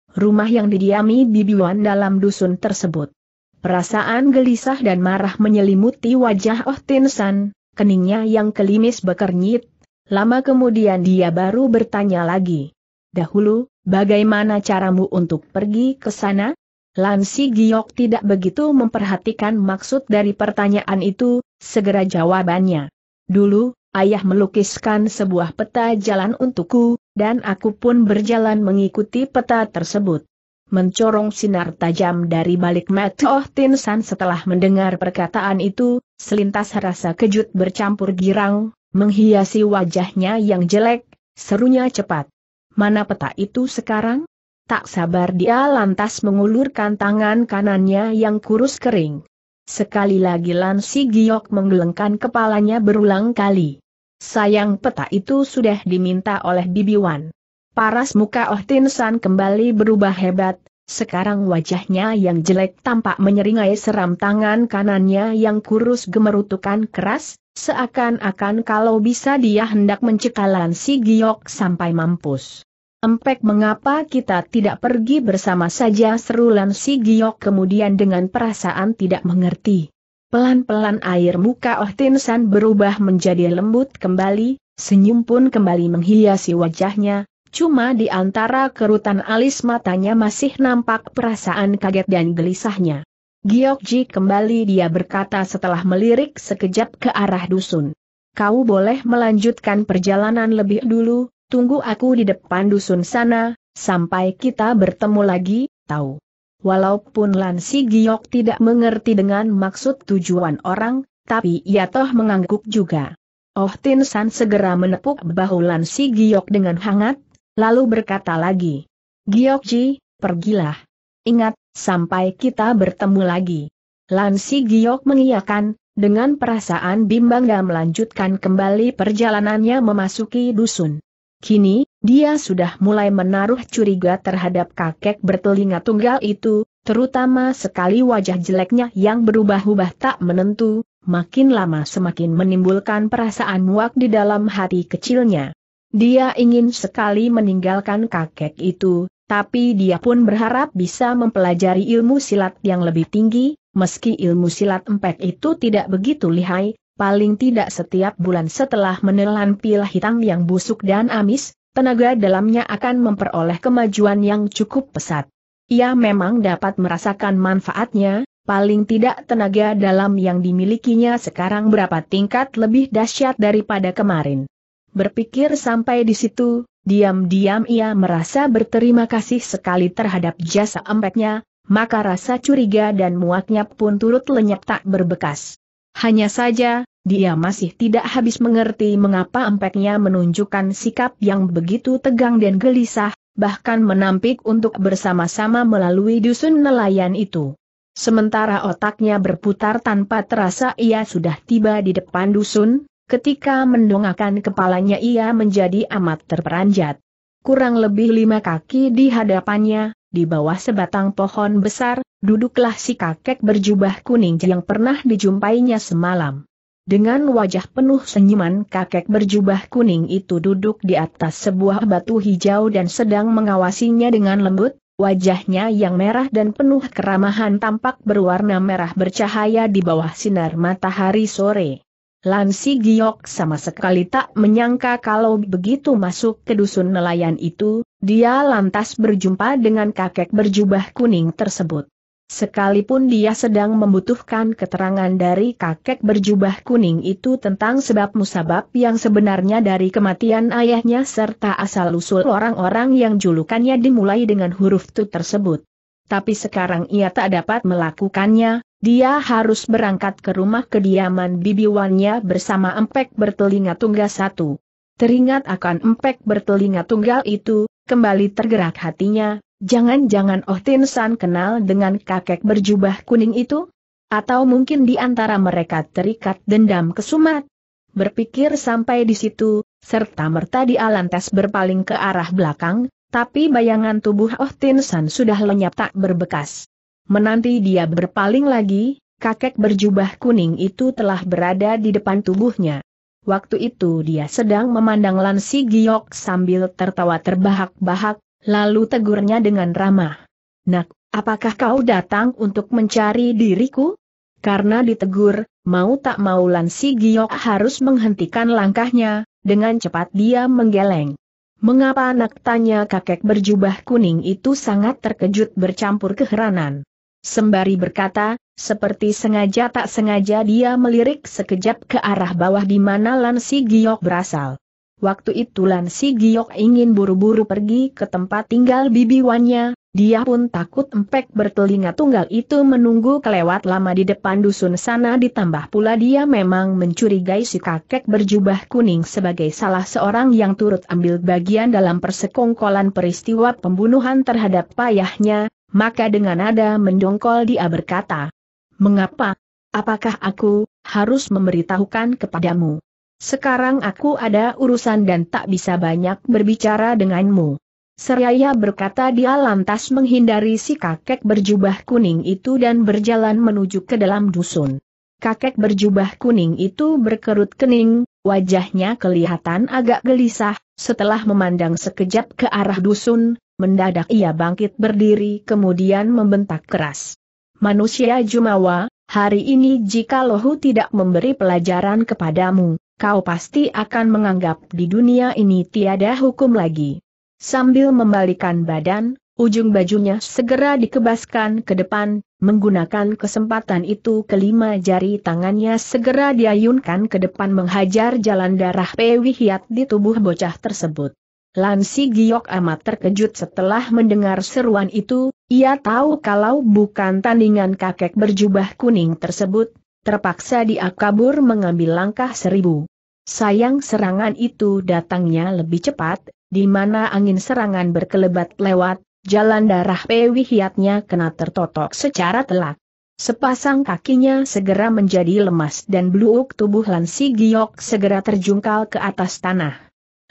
Rumah yang didiami bibiwan dalam dusun tersebut. Perasaan gelisah dan marah menyelimuti wajah Oh Tin keningnya yang kelimis bekernyit. Lama kemudian dia baru bertanya lagi. Dahulu, bagaimana caramu untuk pergi ke sana? Lansi Giok tidak begitu memperhatikan maksud dari pertanyaan itu, segera jawabannya. Dulu, ayah melukiskan sebuah peta jalan untukku, dan aku pun berjalan mengikuti peta tersebut. Mencorong sinar tajam dari balik mata Oh Tin San setelah mendengar perkataan itu, selintas rasa kejut bercampur girang, menghiasi wajahnya yang jelek, serunya cepat. Mana peta itu sekarang? Tak sabar dia lantas mengulurkan tangan kanannya yang kurus kering. Sekali lagi Lan Si Giok menggelengkan kepalanya berulang kali. Sayang peta itu sudah diminta oleh Bibi Wan. Paras muka Oh Tin San kembali berubah hebat, sekarang wajahnya yang jelek tampak menyeringai seram tangan kanannya yang kurus gemerutukan keras, seakan-akan kalau bisa dia hendak mencekalan si Giok sampai mampus. Empek mengapa kita tidak pergi bersama saja seru Lan Si Giok kemudian dengan perasaan tidak mengerti. Pelan-pelan air muka Oh Tin San berubah menjadi lembut kembali, senyum pun kembali menghiasi wajahnya, cuma di antara kerutan alis matanya masih nampak perasaan kaget dan gelisahnya. Giok Ji kembali dia berkata setelah melirik sekejap ke arah dusun. Kau boleh melanjutkan perjalanan lebih dulu, tunggu aku di depan dusun sana, sampai kita bertemu lagi, tahu. Walaupun Lan Giok tidak mengerti dengan maksud tujuan orang, tapi ia toh mengangguk juga. Oh Tin San segera menepuk bahu Lan Giok dengan hangat, lalu berkata lagi. Giok Ji, pergilah. Ingat, sampai kita bertemu lagi. Lan Giok mengiyakan, dengan perasaan bimbang dan melanjutkan kembali perjalanannya memasuki dusun. Kini, dia sudah mulai menaruh curiga terhadap kakek bertelinga tunggal itu, terutama sekali wajah jeleknya yang berubah-ubah tak menentu, makin lama semakin menimbulkan perasaan muak di dalam hati kecilnya. Dia ingin sekali meninggalkan kakek itu, tapi dia pun berharap bisa mempelajari ilmu silat yang lebih tinggi, meski ilmu silat empek itu tidak begitu lihai, paling tidak setiap bulan setelah menelan pil hitam yang busuk dan amis, tenaga dalamnya akan memperoleh kemajuan yang cukup pesat. Ia memang dapat merasakan manfaatnya, paling tidak tenaga dalam yang dimilikinya sekarang berapa tingkat lebih dahsyat daripada kemarin. Berpikir sampai di situ, diam-diam ia merasa berterima kasih sekali terhadap jasa empatnya, maka rasa curiga dan muaknya pun turut lenyap tak berbekas. Hanya saja, dia masih tidak habis mengerti mengapa empeknya menunjukkan sikap yang begitu tegang dan gelisah, bahkan menampik untuk bersama-sama melalui dusun nelayan itu. Sementara otaknya berputar tanpa terasa ia sudah tiba di depan dusun, ketika mendongakkan kepalanya ia menjadi amat terperanjat. Kurang lebih lima kaki di hadapannya, di bawah sebatang pohon besar, duduklah si kakek berjubah kuning yang pernah dijumpainya semalam. Dengan wajah penuh senyuman kakek berjubah kuning itu duduk di atas sebuah batu hijau dan sedang mengawasinya dengan lembut, wajahnya yang merah dan penuh keramahan tampak berwarna merah bercahaya di bawah sinar matahari sore. Lansi Giok sama sekali tak menyangka kalau begitu masuk ke dusun nelayan itu, dia lantas berjumpa dengan kakek berjubah kuning tersebut. Sekalipun dia sedang membutuhkan keterangan dari kakek berjubah kuning itu tentang sebab musabab yang sebenarnya dari kematian ayahnya serta asal-usul orang-orang yang julukannya dimulai dengan huruf tu tersebut. Tapi sekarang ia tak dapat melakukannya, dia harus berangkat ke rumah kediaman bibiwannya bersama empek bertelinga tunggal satu. Teringat akan empek bertelinga tunggal itu, kembali tergerak hatinya, Jangan-jangan Oh Tin San kenal dengan kakek berjubah kuning itu? Atau mungkin di antara mereka terikat dendam kesumat? Berpikir sampai di situ, serta merta di alantes berpaling ke arah belakang, tapi bayangan tubuh Oh Tin San sudah lenyap tak berbekas. Menanti dia berpaling lagi, kakek berjubah kuning itu telah berada di depan tubuhnya. Waktu itu dia sedang memandang Lansi Giok sambil tertawa terbahak-bahak, Lalu tegurnya dengan ramah. Nak, apakah kau datang untuk mencari diriku? Karena ditegur, mau tak mau Lansi Giok harus menghentikan langkahnya, dengan cepat dia menggeleng. Mengapa anak tanya kakek berjubah kuning itu sangat terkejut bercampur keheranan. Sembari berkata, seperti sengaja tak sengaja dia melirik sekejap ke arah bawah di mana Lansi Giok berasal. Waktu itu Lan Si Giok ingin buru-buru pergi ke tempat tinggal Bibi bibiwannya, dia pun takut empek bertelinga tunggal itu menunggu kelewat lama di depan dusun sana ditambah pula dia memang mencurigai si kakek berjubah kuning sebagai salah seorang yang turut ambil bagian dalam persekongkolan peristiwa pembunuhan terhadap payahnya, maka dengan nada mendongkol dia berkata, Mengapa? Apakah aku harus memberitahukan kepadamu? Sekarang aku ada urusan dan tak bisa banyak berbicara denganmu. Seraya berkata dia lantas menghindari si kakek berjubah kuning itu dan berjalan menuju ke dalam dusun. Kakek berjubah kuning itu berkerut kening, wajahnya kelihatan agak gelisah, setelah memandang sekejap ke arah dusun, mendadak ia bangkit berdiri kemudian membentak keras. Manusia Jumawa, hari ini jika lohu tidak memberi pelajaran kepadamu, kau pasti akan menganggap di dunia ini tiada hukum lagi. Sambil membalikan badan, ujung bajunya segera dikebaskan ke depan, menggunakan kesempatan itu kelima jari tangannya segera diayunkan ke depan menghajar jalan darah Pewi di tubuh bocah tersebut. Lansi Giok amat terkejut setelah mendengar seruan itu, ia tahu kalau bukan tandingan kakek berjubah kuning tersebut, terpaksa dia kabur mengambil langkah seribu. Sayang serangan itu datangnya lebih cepat, di mana angin serangan berkelebat lewat, jalan darah Pewihiatnya kena tertotok secara telak. Sepasang kakinya segera menjadi lemas dan bluuk tubuh Lansi Giok segera terjungkal ke atas tanah.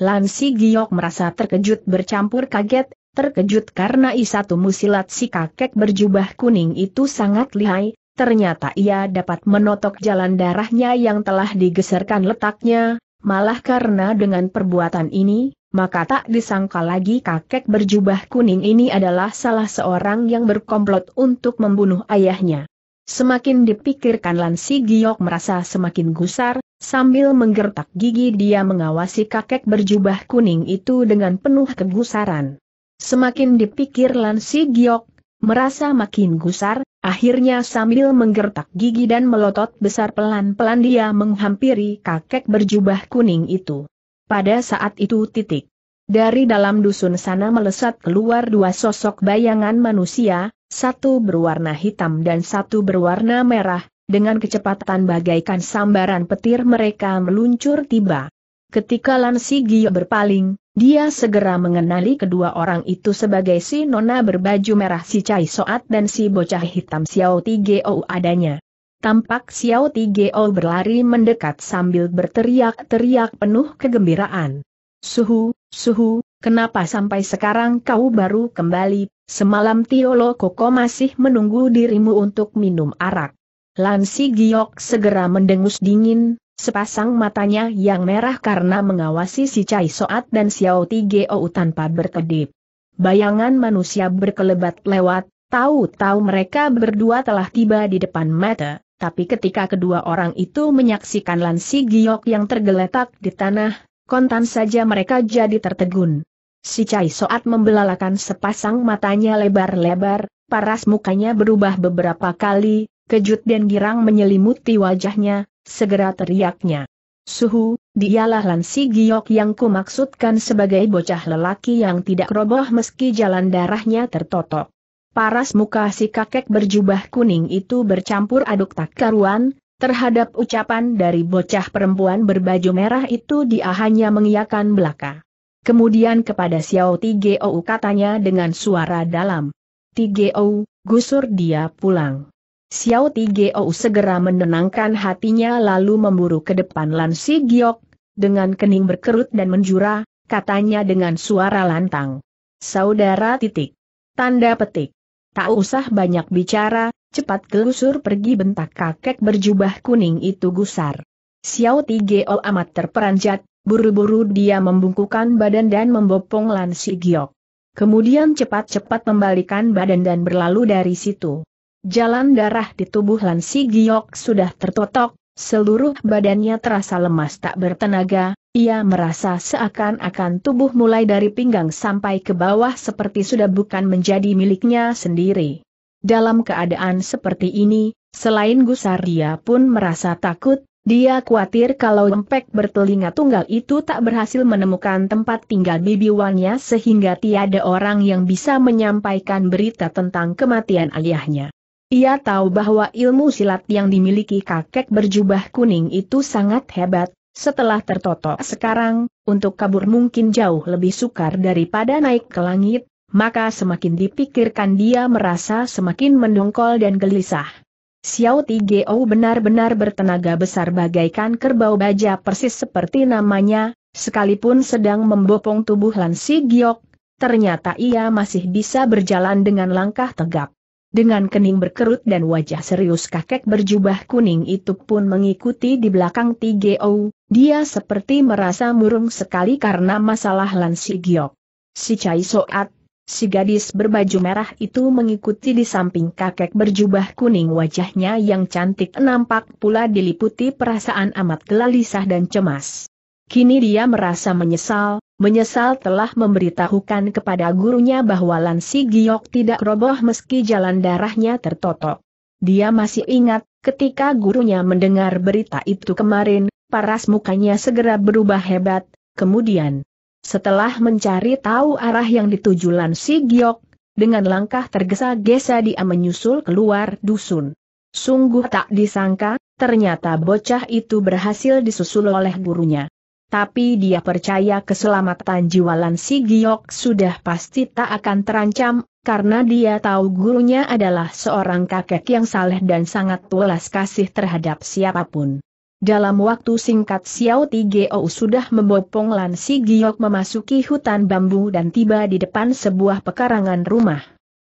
Lansi Giok merasa terkejut bercampur kaget, terkejut karena isatu musilat si kakek berjubah kuning itu sangat lihai, ternyata ia dapat menotok jalan darahnya yang telah digeserkan letaknya, malah karena dengan perbuatan ini, maka tak disangka lagi kakek berjubah kuning ini adalah salah seorang yang berkomplot untuk membunuh ayahnya. Semakin dipikirkan Lansi Giok merasa semakin gusar, sambil menggertak gigi dia mengawasi kakek berjubah kuning itu dengan penuh kegusaran. Semakin dipikir Lansi Giok, merasa makin gusar, Akhirnya sambil menggertak gigi dan melotot besar pelan-pelan dia menghampiri kakek berjubah kuning itu. Pada saat itu titik. Dari dalam dusun sana melesat keluar dua sosok bayangan manusia, satu berwarna hitam dan satu berwarna merah, dengan kecepatan bagaikan sambaran petir mereka meluncur tiba. Ketika Lansi Gio berpaling, dia segera mengenali kedua orang itu sebagai si nona berbaju merah si Cai Soat dan si bocah hitam Xiao Tigeo adanya. Tampak Xiao Tigeo berlari mendekat sambil berteriak-teriak penuh kegembiraan. Suhu, suhu, kenapa sampai sekarang kau baru kembali, semalam Tiolo Koko masih menunggu dirimu untuk minum arak. Lansi Giok segera mendengus dingin, Sepasang matanya yang merah karena mengawasi si Cai Soat dan Xiao Ti Tigeo tanpa berkedip. Bayangan manusia berkelebat lewat, tahu-tahu mereka berdua telah tiba di depan mata, tapi ketika kedua orang itu menyaksikan Lansi Giok yang tergeletak di tanah, kontan saja mereka jadi tertegun. Si Cai Soat membelalakan sepasang matanya lebar-lebar, paras mukanya berubah beberapa kali, kejut dan girang menyelimuti wajahnya, segera teriaknya. Suhu, dialah Lansi Giok yang kumaksudkan sebagai bocah lelaki yang tidak roboh meski jalan darahnya tertotok. Paras muka si kakek berjubah kuning itu bercampur aduk tak karuan, terhadap ucapan dari bocah perempuan berbaju merah itu dia hanya mengiyakan belaka. Kemudian kepada Xiao Tigeo katanya dengan suara dalam. Tigeo, gusur dia pulang. Xiao Tigeo segera menenangkan hatinya lalu memburu ke depan Lan Si Giok, dengan kening berkerut dan menjura, katanya dengan suara lantang. Saudara titik. Tanda petik. Tak usah banyak bicara, cepat gelusur pergi bentak kakek berjubah kuning itu gusar. Xiao Tigeo amat terperanjat, buru-buru dia membungkukan badan dan membopong Lan Si Giok. Kemudian cepat-cepat membalikan badan dan berlalu dari situ. Jalan darah di tubuh Lansi Giok sudah tertotok, seluruh badannya terasa lemas tak bertenaga, ia merasa seakan-akan tubuh mulai dari pinggang sampai ke bawah seperti sudah bukan menjadi miliknya sendiri. Dalam keadaan seperti ini, selain gusar dia pun merasa takut, dia khawatir kalau Empek bertelinga tunggal itu tak berhasil menemukan tempat tinggal Bibi bibiwannya sehingga tiada orang yang bisa menyampaikan berita tentang kematian ayahnya. Ia tahu bahwa ilmu silat yang dimiliki kakek berjubah kuning itu sangat hebat, setelah tertotok sekarang, untuk kabur mungkin jauh lebih sukar daripada naik ke langit, maka semakin dipikirkan dia merasa semakin mendongkol dan gelisah. Xiao Tigeo benar-benar bertenaga besar bagaikan kerbau baja persis seperti namanya, sekalipun sedang membopong tubuh Lan Si Giok, ternyata ia masih bisa berjalan dengan langkah tegap. Dengan kening berkerut dan wajah serius kakek berjubah kuning itu pun mengikuti di belakang Tigo. dia seperti merasa murung sekali karena masalah Lan Si Giok. Si Chai Soat, si gadis berbaju merah itu mengikuti di samping kakek berjubah kuning wajahnya yang cantik nampak pula diliputi perasaan amat gelisah dan cemas. Kini dia merasa menyesal, menyesal telah memberitahukan kepada gurunya bahwa Lansi Giok tidak roboh meski jalan darahnya tertotok. Dia masih ingat, ketika gurunya mendengar berita itu kemarin, paras mukanya segera berubah hebat, kemudian setelah mencari tahu arah yang dituju Lansi Giok, dengan langkah tergesa-gesa dia menyusul keluar dusun. Sungguh tak disangka, ternyata bocah itu berhasil disusul oleh gurunya tapi dia percaya keselamatan si Giok sudah pasti tak akan terancam, karena dia tahu gurunya adalah seorang kakek yang saleh dan sangat tulas kasih terhadap siapapun. Dalam waktu singkat Xiao Tigeo sudah membopong Lan Giok memasuki hutan bambu dan tiba di depan sebuah pekarangan rumah.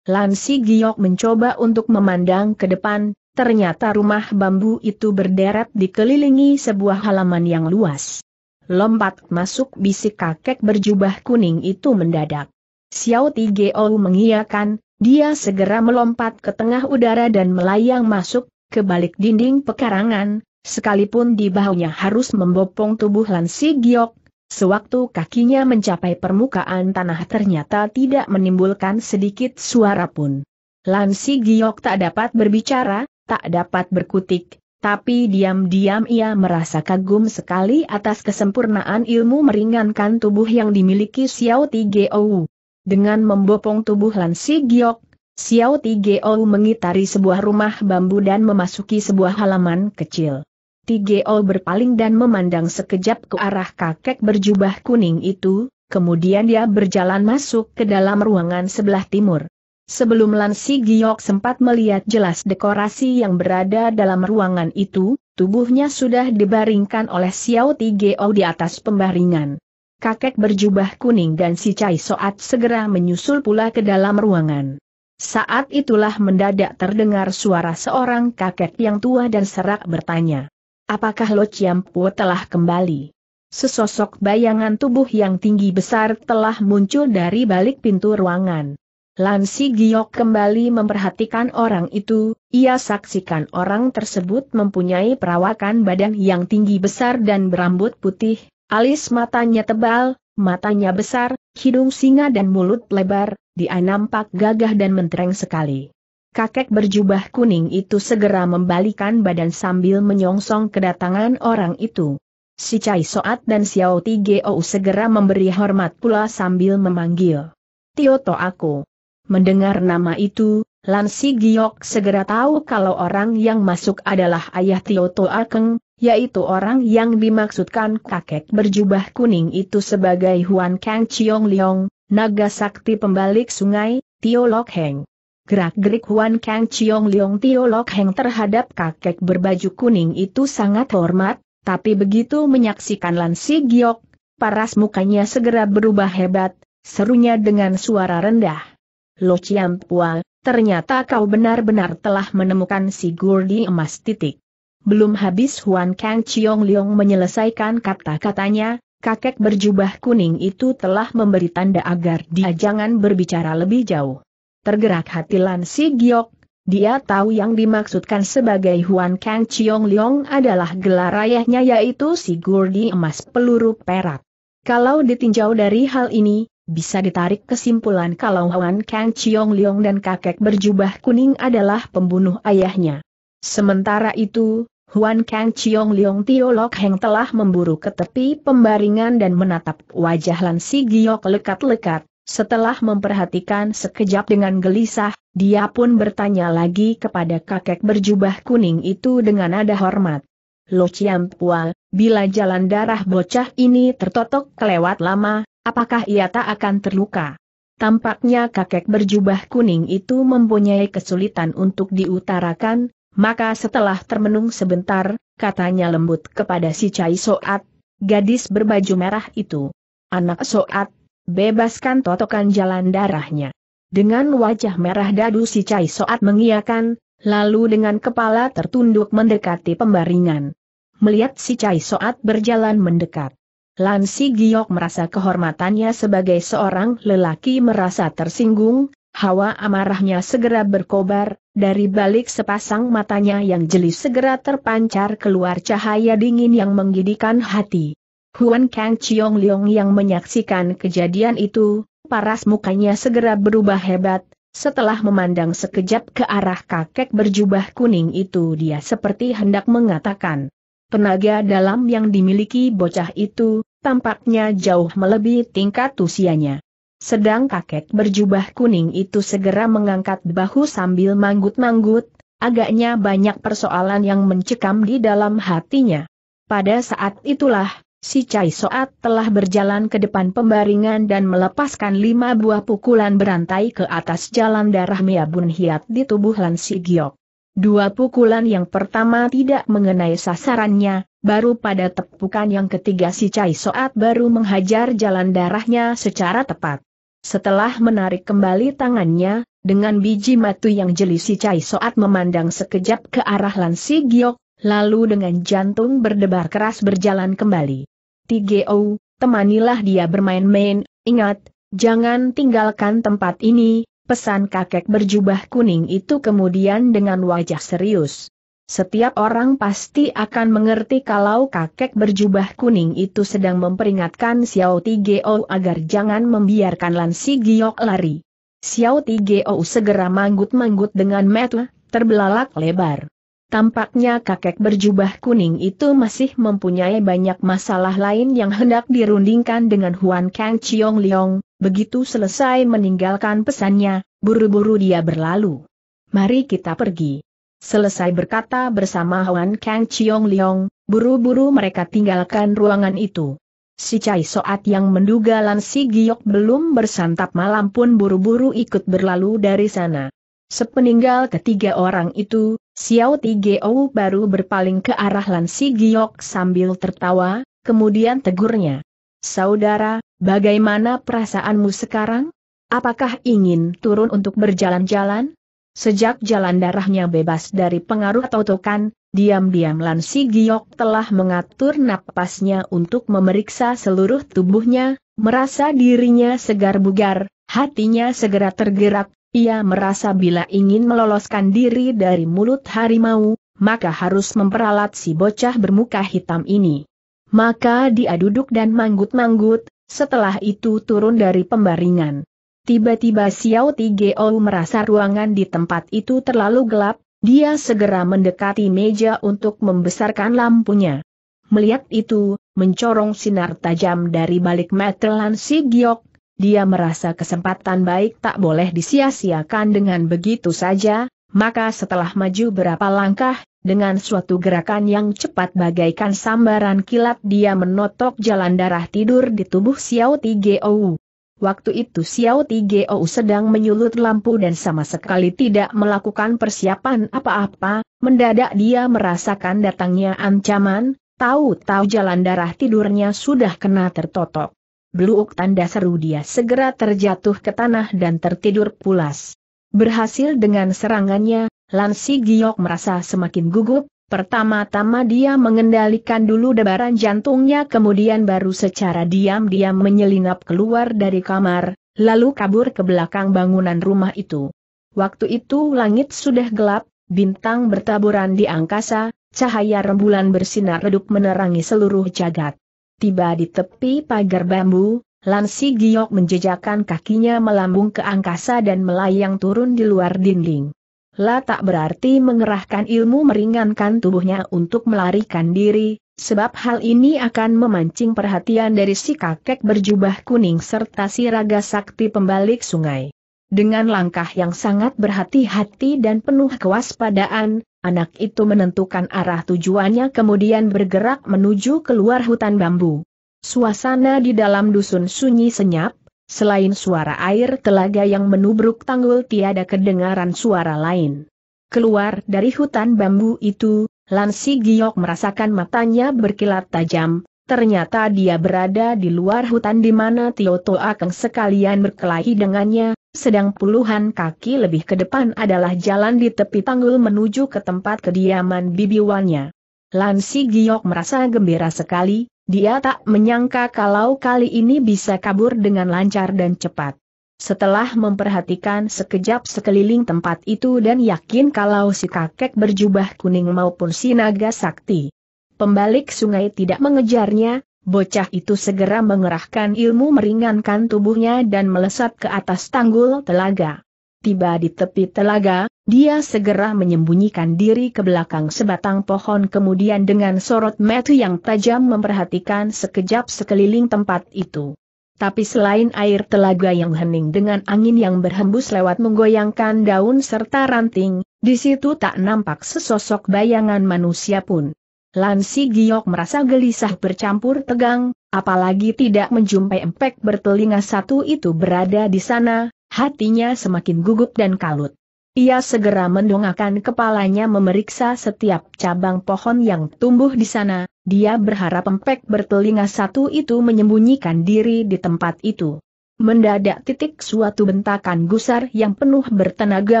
Lan Giok mencoba untuk memandang ke depan, ternyata rumah bambu itu berderet dikelilingi sebuah halaman yang luas. Lompat masuk bisik kakek berjubah kuning itu mendadak. Xiao Tigeo mengiyakan, dia segera melompat ke tengah udara dan melayang masuk, ke balik dinding pekarangan, sekalipun di bawahnya harus membopong tubuh Lansi Giok, sewaktu kakinya mencapai permukaan tanah ternyata tidak menimbulkan sedikit suara pun. Lansi Giok tak dapat berbicara, tak dapat berkutik, tapi diam-diam ia merasa kagum sekali atas kesempurnaan ilmu meringankan tubuh yang dimiliki Xiao Tigeo. Dengan membopong tubuh Lan Si Giok, Xiao Tigeo mengitari sebuah rumah bambu dan memasuki sebuah halaman kecil. Tigeo berpaling dan memandang sekejap ke arah kakek berjubah kuning itu, kemudian dia berjalan masuk ke dalam ruangan sebelah timur. Sebelum Lansi Giok sempat melihat jelas dekorasi yang berada dalam ruangan itu, tubuhnya sudah dibaringkan oleh Xiao Ti Geo di atas pembaringan. Kakek berjubah kuning dan si Cai Soat segera menyusul pula ke dalam ruangan. Saat itulah mendadak terdengar suara seorang kakek yang tua dan serak bertanya. Apakah Lo Chiampu telah kembali? Sesosok bayangan tubuh yang tinggi besar telah muncul dari balik pintu ruangan. Lansi Giok kembali memperhatikan orang itu, ia saksikan orang tersebut mempunyai perawakan badan yang tinggi besar dan berambut putih, alis matanya tebal, matanya besar, hidung singa dan mulut lebar, dia nampak gagah dan mentereng sekali. Kakek berjubah kuning itu segera membalikan badan sambil menyongsong kedatangan orang itu. Si Cai Soat dan Xiao Tigeo segera memberi hormat pula sambil memanggil. Tioto aku. Mendengar nama itu, Lansi Giok segera tahu kalau orang yang masuk adalah ayah Tio Toa Keng, yaitu orang yang dimaksudkan kakek berjubah kuning itu sebagai Huan Kang Chiong Liong, naga sakti pembalik sungai, Tio Lok Heng. Gerak-gerik Huan Kang Chiong Liong Tio Lok Heng terhadap kakek berbaju kuning itu sangat hormat, tapi begitu menyaksikan Lansi Giok, paras mukanya segera berubah hebat, serunya dengan suara rendah. Lo Pua, ternyata kau benar-benar telah menemukan si Gurdi emas titik. Belum habis Huan Kang Chiong Liong menyelesaikan kata-katanya, kakek berjubah kuning itu telah memberi tanda agar dia jangan berbicara lebih jauh. Tergerak hati Lan Si Giok, dia tahu yang dimaksudkan sebagai Huan Kang Chiong Liong adalah gelar ayahnya yaitu si Gurdi emas peluru perak. Kalau ditinjau dari hal ini, bisa ditarik kesimpulan kalau Huan Kang Chiong Liong dan kakek berjubah kuning adalah pembunuh ayahnya. Sementara itu, Huan Kang Chiong Liong Tio Lok Heng telah memburu ke tepi pembaringan dan menatap wajah Lan Si Giok lekat-lekat. Setelah memperhatikan sekejap dengan gelisah, dia pun bertanya lagi kepada kakek berjubah kuning itu dengan nada hormat. Lo Pua, bila jalan darah bocah ini tertotok kelewat lama, Apakah ia tak akan terluka? Tampaknya kakek berjubah kuning itu mempunyai kesulitan untuk diutarakan, maka setelah termenung sebentar, katanya lembut kepada si Cai Soat, gadis berbaju merah itu. Anak Soat, bebaskan totokan jalan darahnya. Dengan wajah merah dadu si Cai Soat mengiakan, lalu dengan kepala tertunduk mendekati pembaringan. Melihat si Cai Soat berjalan mendekat. Lansi Giok merasa kehormatannya sebagai seorang lelaki merasa tersinggung, hawa amarahnya segera berkobar, dari balik sepasang matanya yang jeli segera terpancar keluar cahaya dingin yang menggidikan hati. Huan Kang Chiong Leong yang menyaksikan kejadian itu, paras mukanya segera berubah hebat, setelah memandang sekejap ke arah kakek berjubah kuning itu dia seperti hendak mengatakan. Tenaga dalam yang dimiliki bocah itu, tampaknya jauh melebihi tingkat usianya. Sedang kakek berjubah kuning itu segera mengangkat bahu sambil manggut-manggut, agaknya banyak persoalan yang mencekam di dalam hatinya. Pada saat itulah, si Cai Soat telah berjalan ke depan pembaringan dan melepaskan lima buah pukulan berantai ke atas jalan darah Miabun Hiat di tubuh Lansi Giok. Dua pukulan yang pertama tidak mengenai sasarannya, Baru pada tepukan yang ketiga si Cai Soat baru menghajar jalan darahnya secara tepat. Setelah menarik kembali tangannya, dengan biji matu yang jeli si Cai Soat memandang sekejap ke arah Lan Si Giok, lalu dengan jantung berdebar keras berjalan kembali. TGO, temanilah dia bermain-main, ingat, jangan tinggalkan tempat ini, pesan kakek berjubah kuning itu kemudian dengan wajah serius. Setiap orang pasti akan mengerti kalau kakek berjubah kuning itu sedang memperingatkan Xiao Tigeo agar jangan membiarkan Lan Si Giok lari. Xiao Tigeo segera manggut-manggut dengan metu, terbelalak lebar. Tampaknya kakek berjubah kuning itu masih mempunyai banyak masalah lain yang hendak dirundingkan dengan Huan Kang Chiong Liong, begitu selesai meninggalkan pesannya, buru-buru dia berlalu. Mari kita pergi. Selesai berkata bersama Huan Kang Chiong Liong, buru-buru mereka tinggalkan ruangan itu. Si Cai Soat yang menduga Lan Si Giok belum bersantap malam pun buru-buru ikut berlalu dari sana. Sepeninggal ketiga orang itu, Xiao Ti Geou baru berpaling ke arah Lan Si Giok sambil tertawa, kemudian tegurnya. Saudara, bagaimana perasaanmu sekarang? Apakah ingin turun untuk berjalan-jalan? Sejak jalan darahnya bebas dari pengaruh totokan, diam-diam Lan Si Giok telah mengatur napasnya untuk memeriksa seluruh tubuhnya, merasa dirinya segar bugar, hatinya segera tergerak, ia merasa bila ingin meloloskan diri dari mulut harimau, maka harus memperalat si bocah bermuka hitam ini. Maka dia duduk dan manggut-manggut, setelah itu turun dari pembaringan. Tiba-tiba Xiao Tigeo merasa ruangan di tempat itu terlalu gelap, dia segera mendekati meja untuk membesarkan lampunya. Melihat itu, mencorong sinar tajam dari balik metelan si Giok, dia merasa kesempatan baik tak boleh disia-siakan dengan begitu saja, maka setelah maju berapa langkah, dengan suatu gerakan yang cepat bagaikan sambaran kilat dia menotok jalan darah tidur di tubuh Xiao Tigeo. Waktu itu Xiao Tigeo sedang menyulut lampu dan sama sekali tidak melakukan persiapan apa-apa, mendadak dia merasakan datangnya ancaman, tahu-tahu jalan darah tidurnya sudah kena tertotok. Beluk tanda seru dia segera terjatuh ke tanah dan tertidur pulas. Berhasil dengan serangannya, Lansi Giok merasa semakin gugup, Pertama-tama dia mengendalikan dulu debaran jantungnya kemudian baru secara diam-diam menyelinap keluar dari kamar, lalu kabur ke belakang bangunan rumah itu. Waktu itu langit sudah gelap, bintang bertaburan di angkasa, cahaya rembulan bersinar redup menerangi seluruh jagat. Tiba di tepi pagar bambu, Lansi Giok menjejakkan kakinya melambung ke angkasa dan melayang turun di luar dinding. La tak berarti mengerahkan ilmu meringankan tubuhnya untuk melarikan diri, sebab hal ini akan memancing perhatian dari si kakek berjubah kuning serta si raga sakti pembalik sungai. Dengan langkah yang sangat berhati-hati dan penuh kewaspadaan, anak itu menentukan arah tujuannya kemudian bergerak menuju keluar hutan bambu. Suasana di dalam dusun sunyi senyap, Selain suara air telaga yang menubruk tanggul tiada kedengaran suara lain. Keluar dari hutan bambu itu, Lansi Giok merasakan matanya berkilat tajam, ternyata dia berada di luar hutan di mana Tio Toa keng sekalian berkelahi dengannya, sedang puluhan kaki lebih ke depan adalah jalan di tepi tanggul menuju ke tempat kediaman bibiwannya. Lansi Giok merasa gembira sekali, dia tak menyangka kalau kali ini bisa kabur dengan lancar dan cepat. Setelah memperhatikan sekejap sekeliling tempat itu dan yakin kalau si kakek berjubah kuning maupun si naga sakti. Pembalik sungai tidak mengejarnya, bocah itu segera mengerahkan ilmu meringankan tubuhnya dan melesat ke atas tanggul telaga. Tiba di tepi telaga, dia segera menyembunyikan diri ke belakang sebatang pohon kemudian dengan sorot metu yang tajam memperhatikan sekejap sekeliling tempat itu. Tapi selain air telaga yang hening dengan angin yang berhembus lewat menggoyangkan daun serta ranting, di situ tak nampak sesosok bayangan manusia pun. Lansi Giok merasa gelisah bercampur tegang, apalagi tidak menjumpai empek bertelinga satu itu berada di sana, hatinya semakin gugup dan kalut. Ia segera mendongakkan kepalanya memeriksa setiap cabang pohon yang tumbuh di sana, dia berharap empek bertelinga satu itu menyembunyikan diri di tempat itu. Mendadak titik suatu bentakan gusar yang penuh bertenaga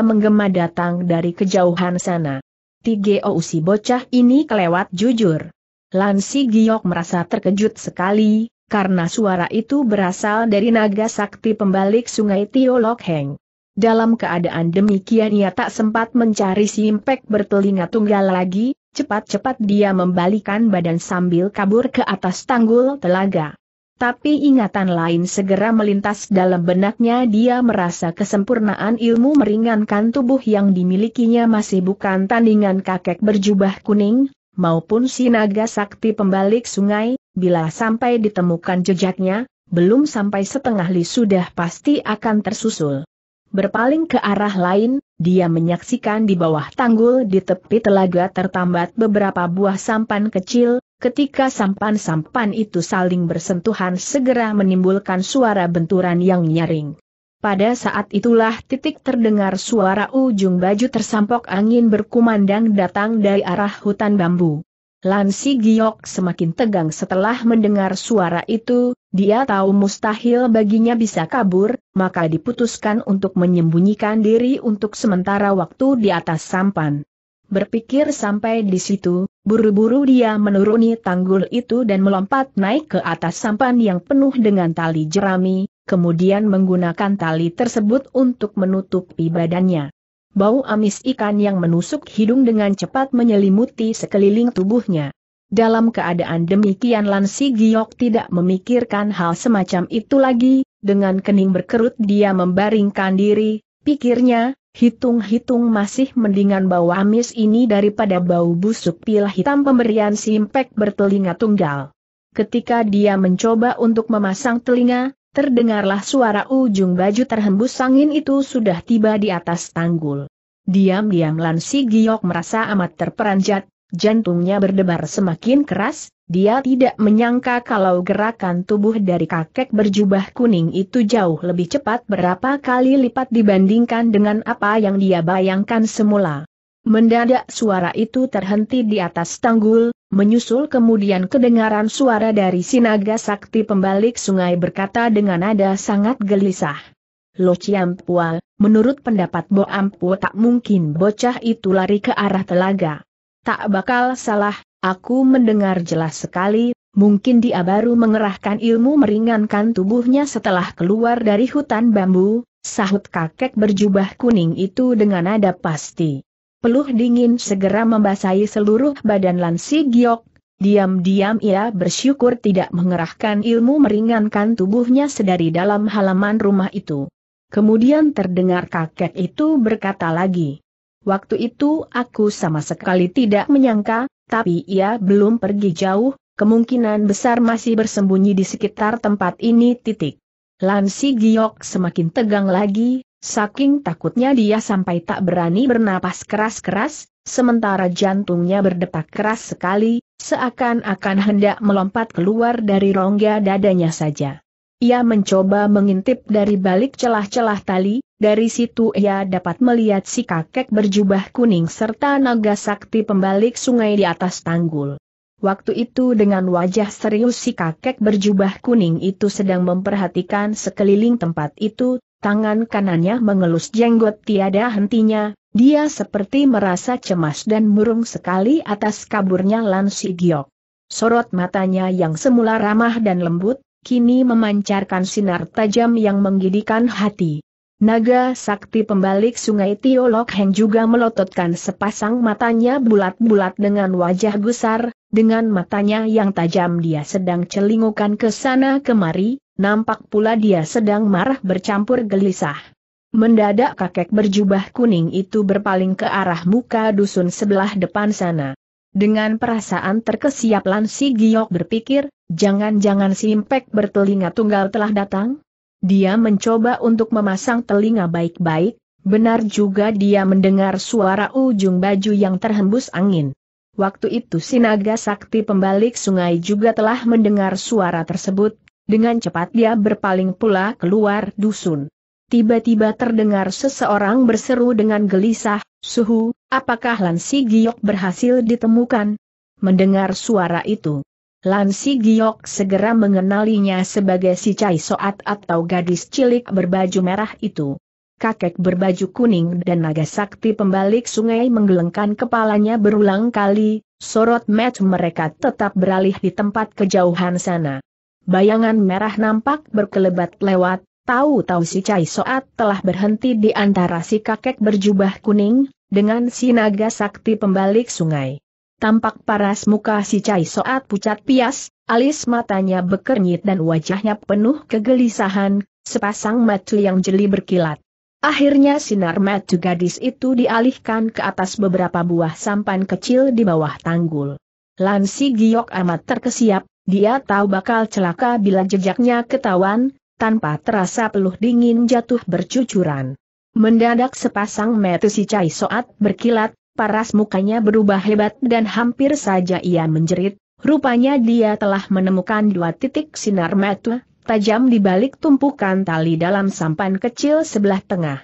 menggema datang dari kejauhan sana. Tiga si bocah ini kelewat jujur. Lansi Giok merasa terkejut sekali, karena suara itu berasal dari naga sakti pembalik sungai Tio Heng. Dalam keadaan demikian ia tak sempat mencari simpek bertelinga tunggal lagi, cepat-cepat dia membalikan badan sambil kabur ke atas tanggul telaga. Tapi ingatan lain segera melintas dalam benaknya dia merasa kesempurnaan ilmu meringankan tubuh yang dimilikinya masih bukan tandingan kakek berjubah kuning, maupun si naga sakti pembalik sungai, bila sampai ditemukan jejaknya, belum sampai setengah li sudah pasti akan tersusul. Berpaling ke arah lain, dia menyaksikan di bawah tanggul di tepi telaga tertambat beberapa buah sampan kecil, ketika sampan-sampan itu saling bersentuhan segera menimbulkan suara benturan yang nyaring. Pada saat itulah titik terdengar suara ujung baju tersampok angin berkumandang datang dari arah hutan bambu. Lansi Giok semakin tegang setelah mendengar suara itu, dia tahu mustahil baginya bisa kabur, maka diputuskan untuk menyembunyikan diri untuk sementara waktu di atas sampan. Berpikir sampai di situ, buru-buru dia menuruni tanggul itu dan melompat naik ke atas sampan yang penuh dengan tali jerami, kemudian menggunakan tali tersebut untuk menutupi badannya. Bau amis ikan yang menusuk hidung dengan cepat menyelimuti sekeliling tubuhnya. Dalam keadaan demikian Lansi Giok tidak memikirkan hal semacam itu lagi, dengan kening berkerut dia membaringkan diri, pikirnya, hitung-hitung masih mendingan bau amis ini daripada bau busuk pil hitam pemberian simpek bertelinga tunggal. Ketika dia mencoba untuk memasang telinga, terdengarlah suara ujung baju terhembus angin itu sudah tiba di atas tanggul. Diam-diam Lan Giok merasa amat terperanjat, jantungnya berdebar semakin keras, dia tidak menyangka kalau gerakan tubuh dari kakek berjubah kuning itu jauh lebih cepat berapa kali lipat dibandingkan dengan apa yang dia bayangkan semula. Mendadak suara itu terhenti di atas tanggul, menyusul kemudian kedengaran suara dari sinaga sakti pembalik sungai berkata dengan nada sangat gelisah. Lo Ciampual, menurut pendapat Bo Ampu tak mungkin bocah itu lari ke arah telaga. Tak bakal salah, aku mendengar jelas sekali, mungkin dia baru mengerahkan ilmu meringankan tubuhnya setelah keluar dari hutan bambu, sahut kakek berjubah kuning itu dengan nada pasti peluh dingin segera membasahi seluruh badan Lansi Giok. Diam-diam ia bersyukur tidak mengerahkan ilmu meringankan tubuhnya sedari dalam halaman rumah itu. Kemudian terdengar kakek itu berkata lagi. Waktu itu aku sama sekali tidak menyangka, tapi ia belum pergi jauh, kemungkinan besar masih bersembunyi di sekitar tempat ini titik. Lansi Giok semakin tegang lagi, Saking takutnya dia sampai tak berani bernapas keras-keras, sementara jantungnya berdetak keras sekali, seakan-akan hendak melompat keluar dari rongga dadanya saja. Ia mencoba mengintip dari balik celah-celah tali, dari situ ia dapat melihat si kakek berjubah kuning serta naga sakti pembalik sungai di atas tanggul. Waktu itu dengan wajah serius si kakek berjubah kuning itu sedang memperhatikan sekeliling tempat itu, tangan kanannya mengelus jenggot tiada hentinya, dia seperti merasa cemas dan murung sekali atas kaburnya Lan Si Sorot matanya yang semula ramah dan lembut, kini memancarkan sinar tajam yang menggidikan hati. Naga sakti pembalik sungai Tiolok Heng juga melototkan sepasang matanya bulat-bulat dengan wajah gusar, dengan matanya yang tajam dia sedang celingukan ke sana kemari, Nampak pula dia sedang marah bercampur gelisah. Mendadak kakek berjubah kuning itu berpaling ke arah muka dusun sebelah depan sana. Dengan perasaan terkesiap lansi Giok berpikir, jangan-jangan si Impek bertelinga tunggal telah datang? Dia mencoba untuk memasang telinga baik-baik, benar juga dia mendengar suara ujung baju yang terhembus angin. Waktu itu Sinaga Sakti pembalik sungai juga telah mendengar suara tersebut, dengan cepat dia berpaling pula keluar dusun. Tiba-tiba terdengar seseorang berseru dengan gelisah, Suhu, apakah Lansi Giok berhasil ditemukan? Mendengar suara itu, Lansi Giok segera mengenalinya sebagai si Cai Soat atau gadis cilik berbaju merah itu. Kakek berbaju kuning dan naga sakti pembalik sungai menggelengkan kepalanya berulang kali, sorot match mereka tetap beralih di tempat kejauhan sana. Bayangan merah nampak berkelebat lewat, tahu-tahu si Cai Soat telah berhenti di antara si kakek berjubah kuning, dengan si naga sakti pembalik sungai. Tampak paras muka si Cai Soat pucat pias, alis matanya bekernyit dan wajahnya penuh kegelisahan, sepasang mata yang jeli berkilat. Akhirnya sinar mata gadis itu dialihkan ke atas beberapa buah sampan kecil di bawah tanggul. Lansi Giok amat terkesiap, dia tahu bakal celaka bila jejaknya ketahuan, tanpa terasa peluh dingin jatuh bercucuran. Mendadak sepasang mata si Cai Soat berkilat, paras mukanya berubah hebat dan hampir saja ia menjerit, rupanya dia telah menemukan dua titik sinar mata, tajam di balik tumpukan tali dalam sampan kecil sebelah tengah.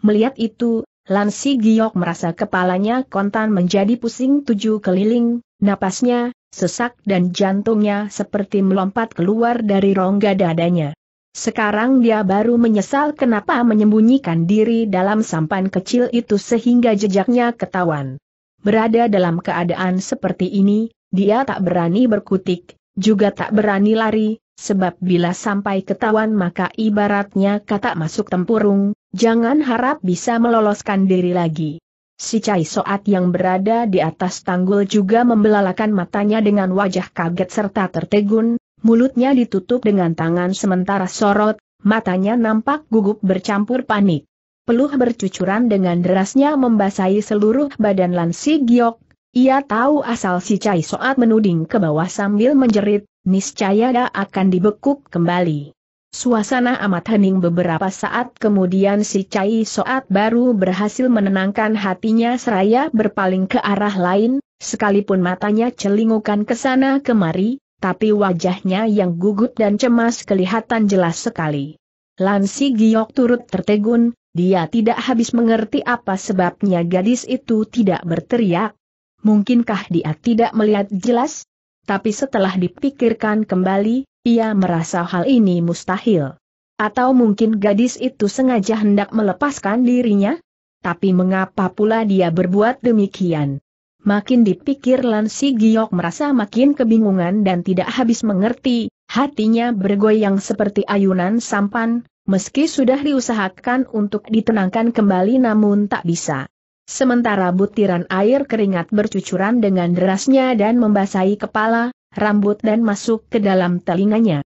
Melihat itu, Lansi Giok merasa kepalanya kontan menjadi pusing tujuh keliling, Napasnya, sesak dan jantungnya seperti melompat keluar dari rongga dadanya. Sekarang dia baru menyesal kenapa menyembunyikan diri dalam sampan kecil itu sehingga jejaknya ketahuan. Berada dalam keadaan seperti ini, dia tak berani berkutik, juga tak berani lari, sebab bila sampai ketahuan maka ibaratnya kata masuk tempurung, jangan harap bisa meloloskan diri lagi. Si Cai Soat yang berada di atas tanggul juga membelalakan matanya dengan wajah kaget serta tertegun, mulutnya ditutup dengan tangan sementara sorot, matanya nampak gugup bercampur panik. Peluh bercucuran dengan derasnya membasahi seluruh badan Lansi Giok, ia tahu asal si Cai Soat menuding ke bawah sambil menjerit, niscaya dia akan dibekuk kembali. Suasana amat hening beberapa saat kemudian si Cai Soat baru berhasil menenangkan hatinya seraya berpaling ke arah lain, sekalipun matanya celingukan ke sana kemari, tapi wajahnya yang gugut dan cemas kelihatan jelas sekali. Lansi Giok turut tertegun, dia tidak habis mengerti apa sebabnya gadis itu tidak berteriak. Mungkinkah dia tidak melihat jelas? Tapi setelah dipikirkan kembali, ia merasa hal ini mustahil. Atau mungkin gadis itu sengaja hendak melepaskan dirinya? Tapi mengapa pula dia berbuat demikian? Makin dipikir Lansi Giok merasa makin kebingungan dan tidak habis mengerti, hatinya bergoyang seperti ayunan sampan, meski sudah diusahakan untuk ditenangkan kembali namun tak bisa. Sementara butiran air keringat bercucuran dengan derasnya dan membasahi kepala, rambut dan masuk ke dalam telinganya.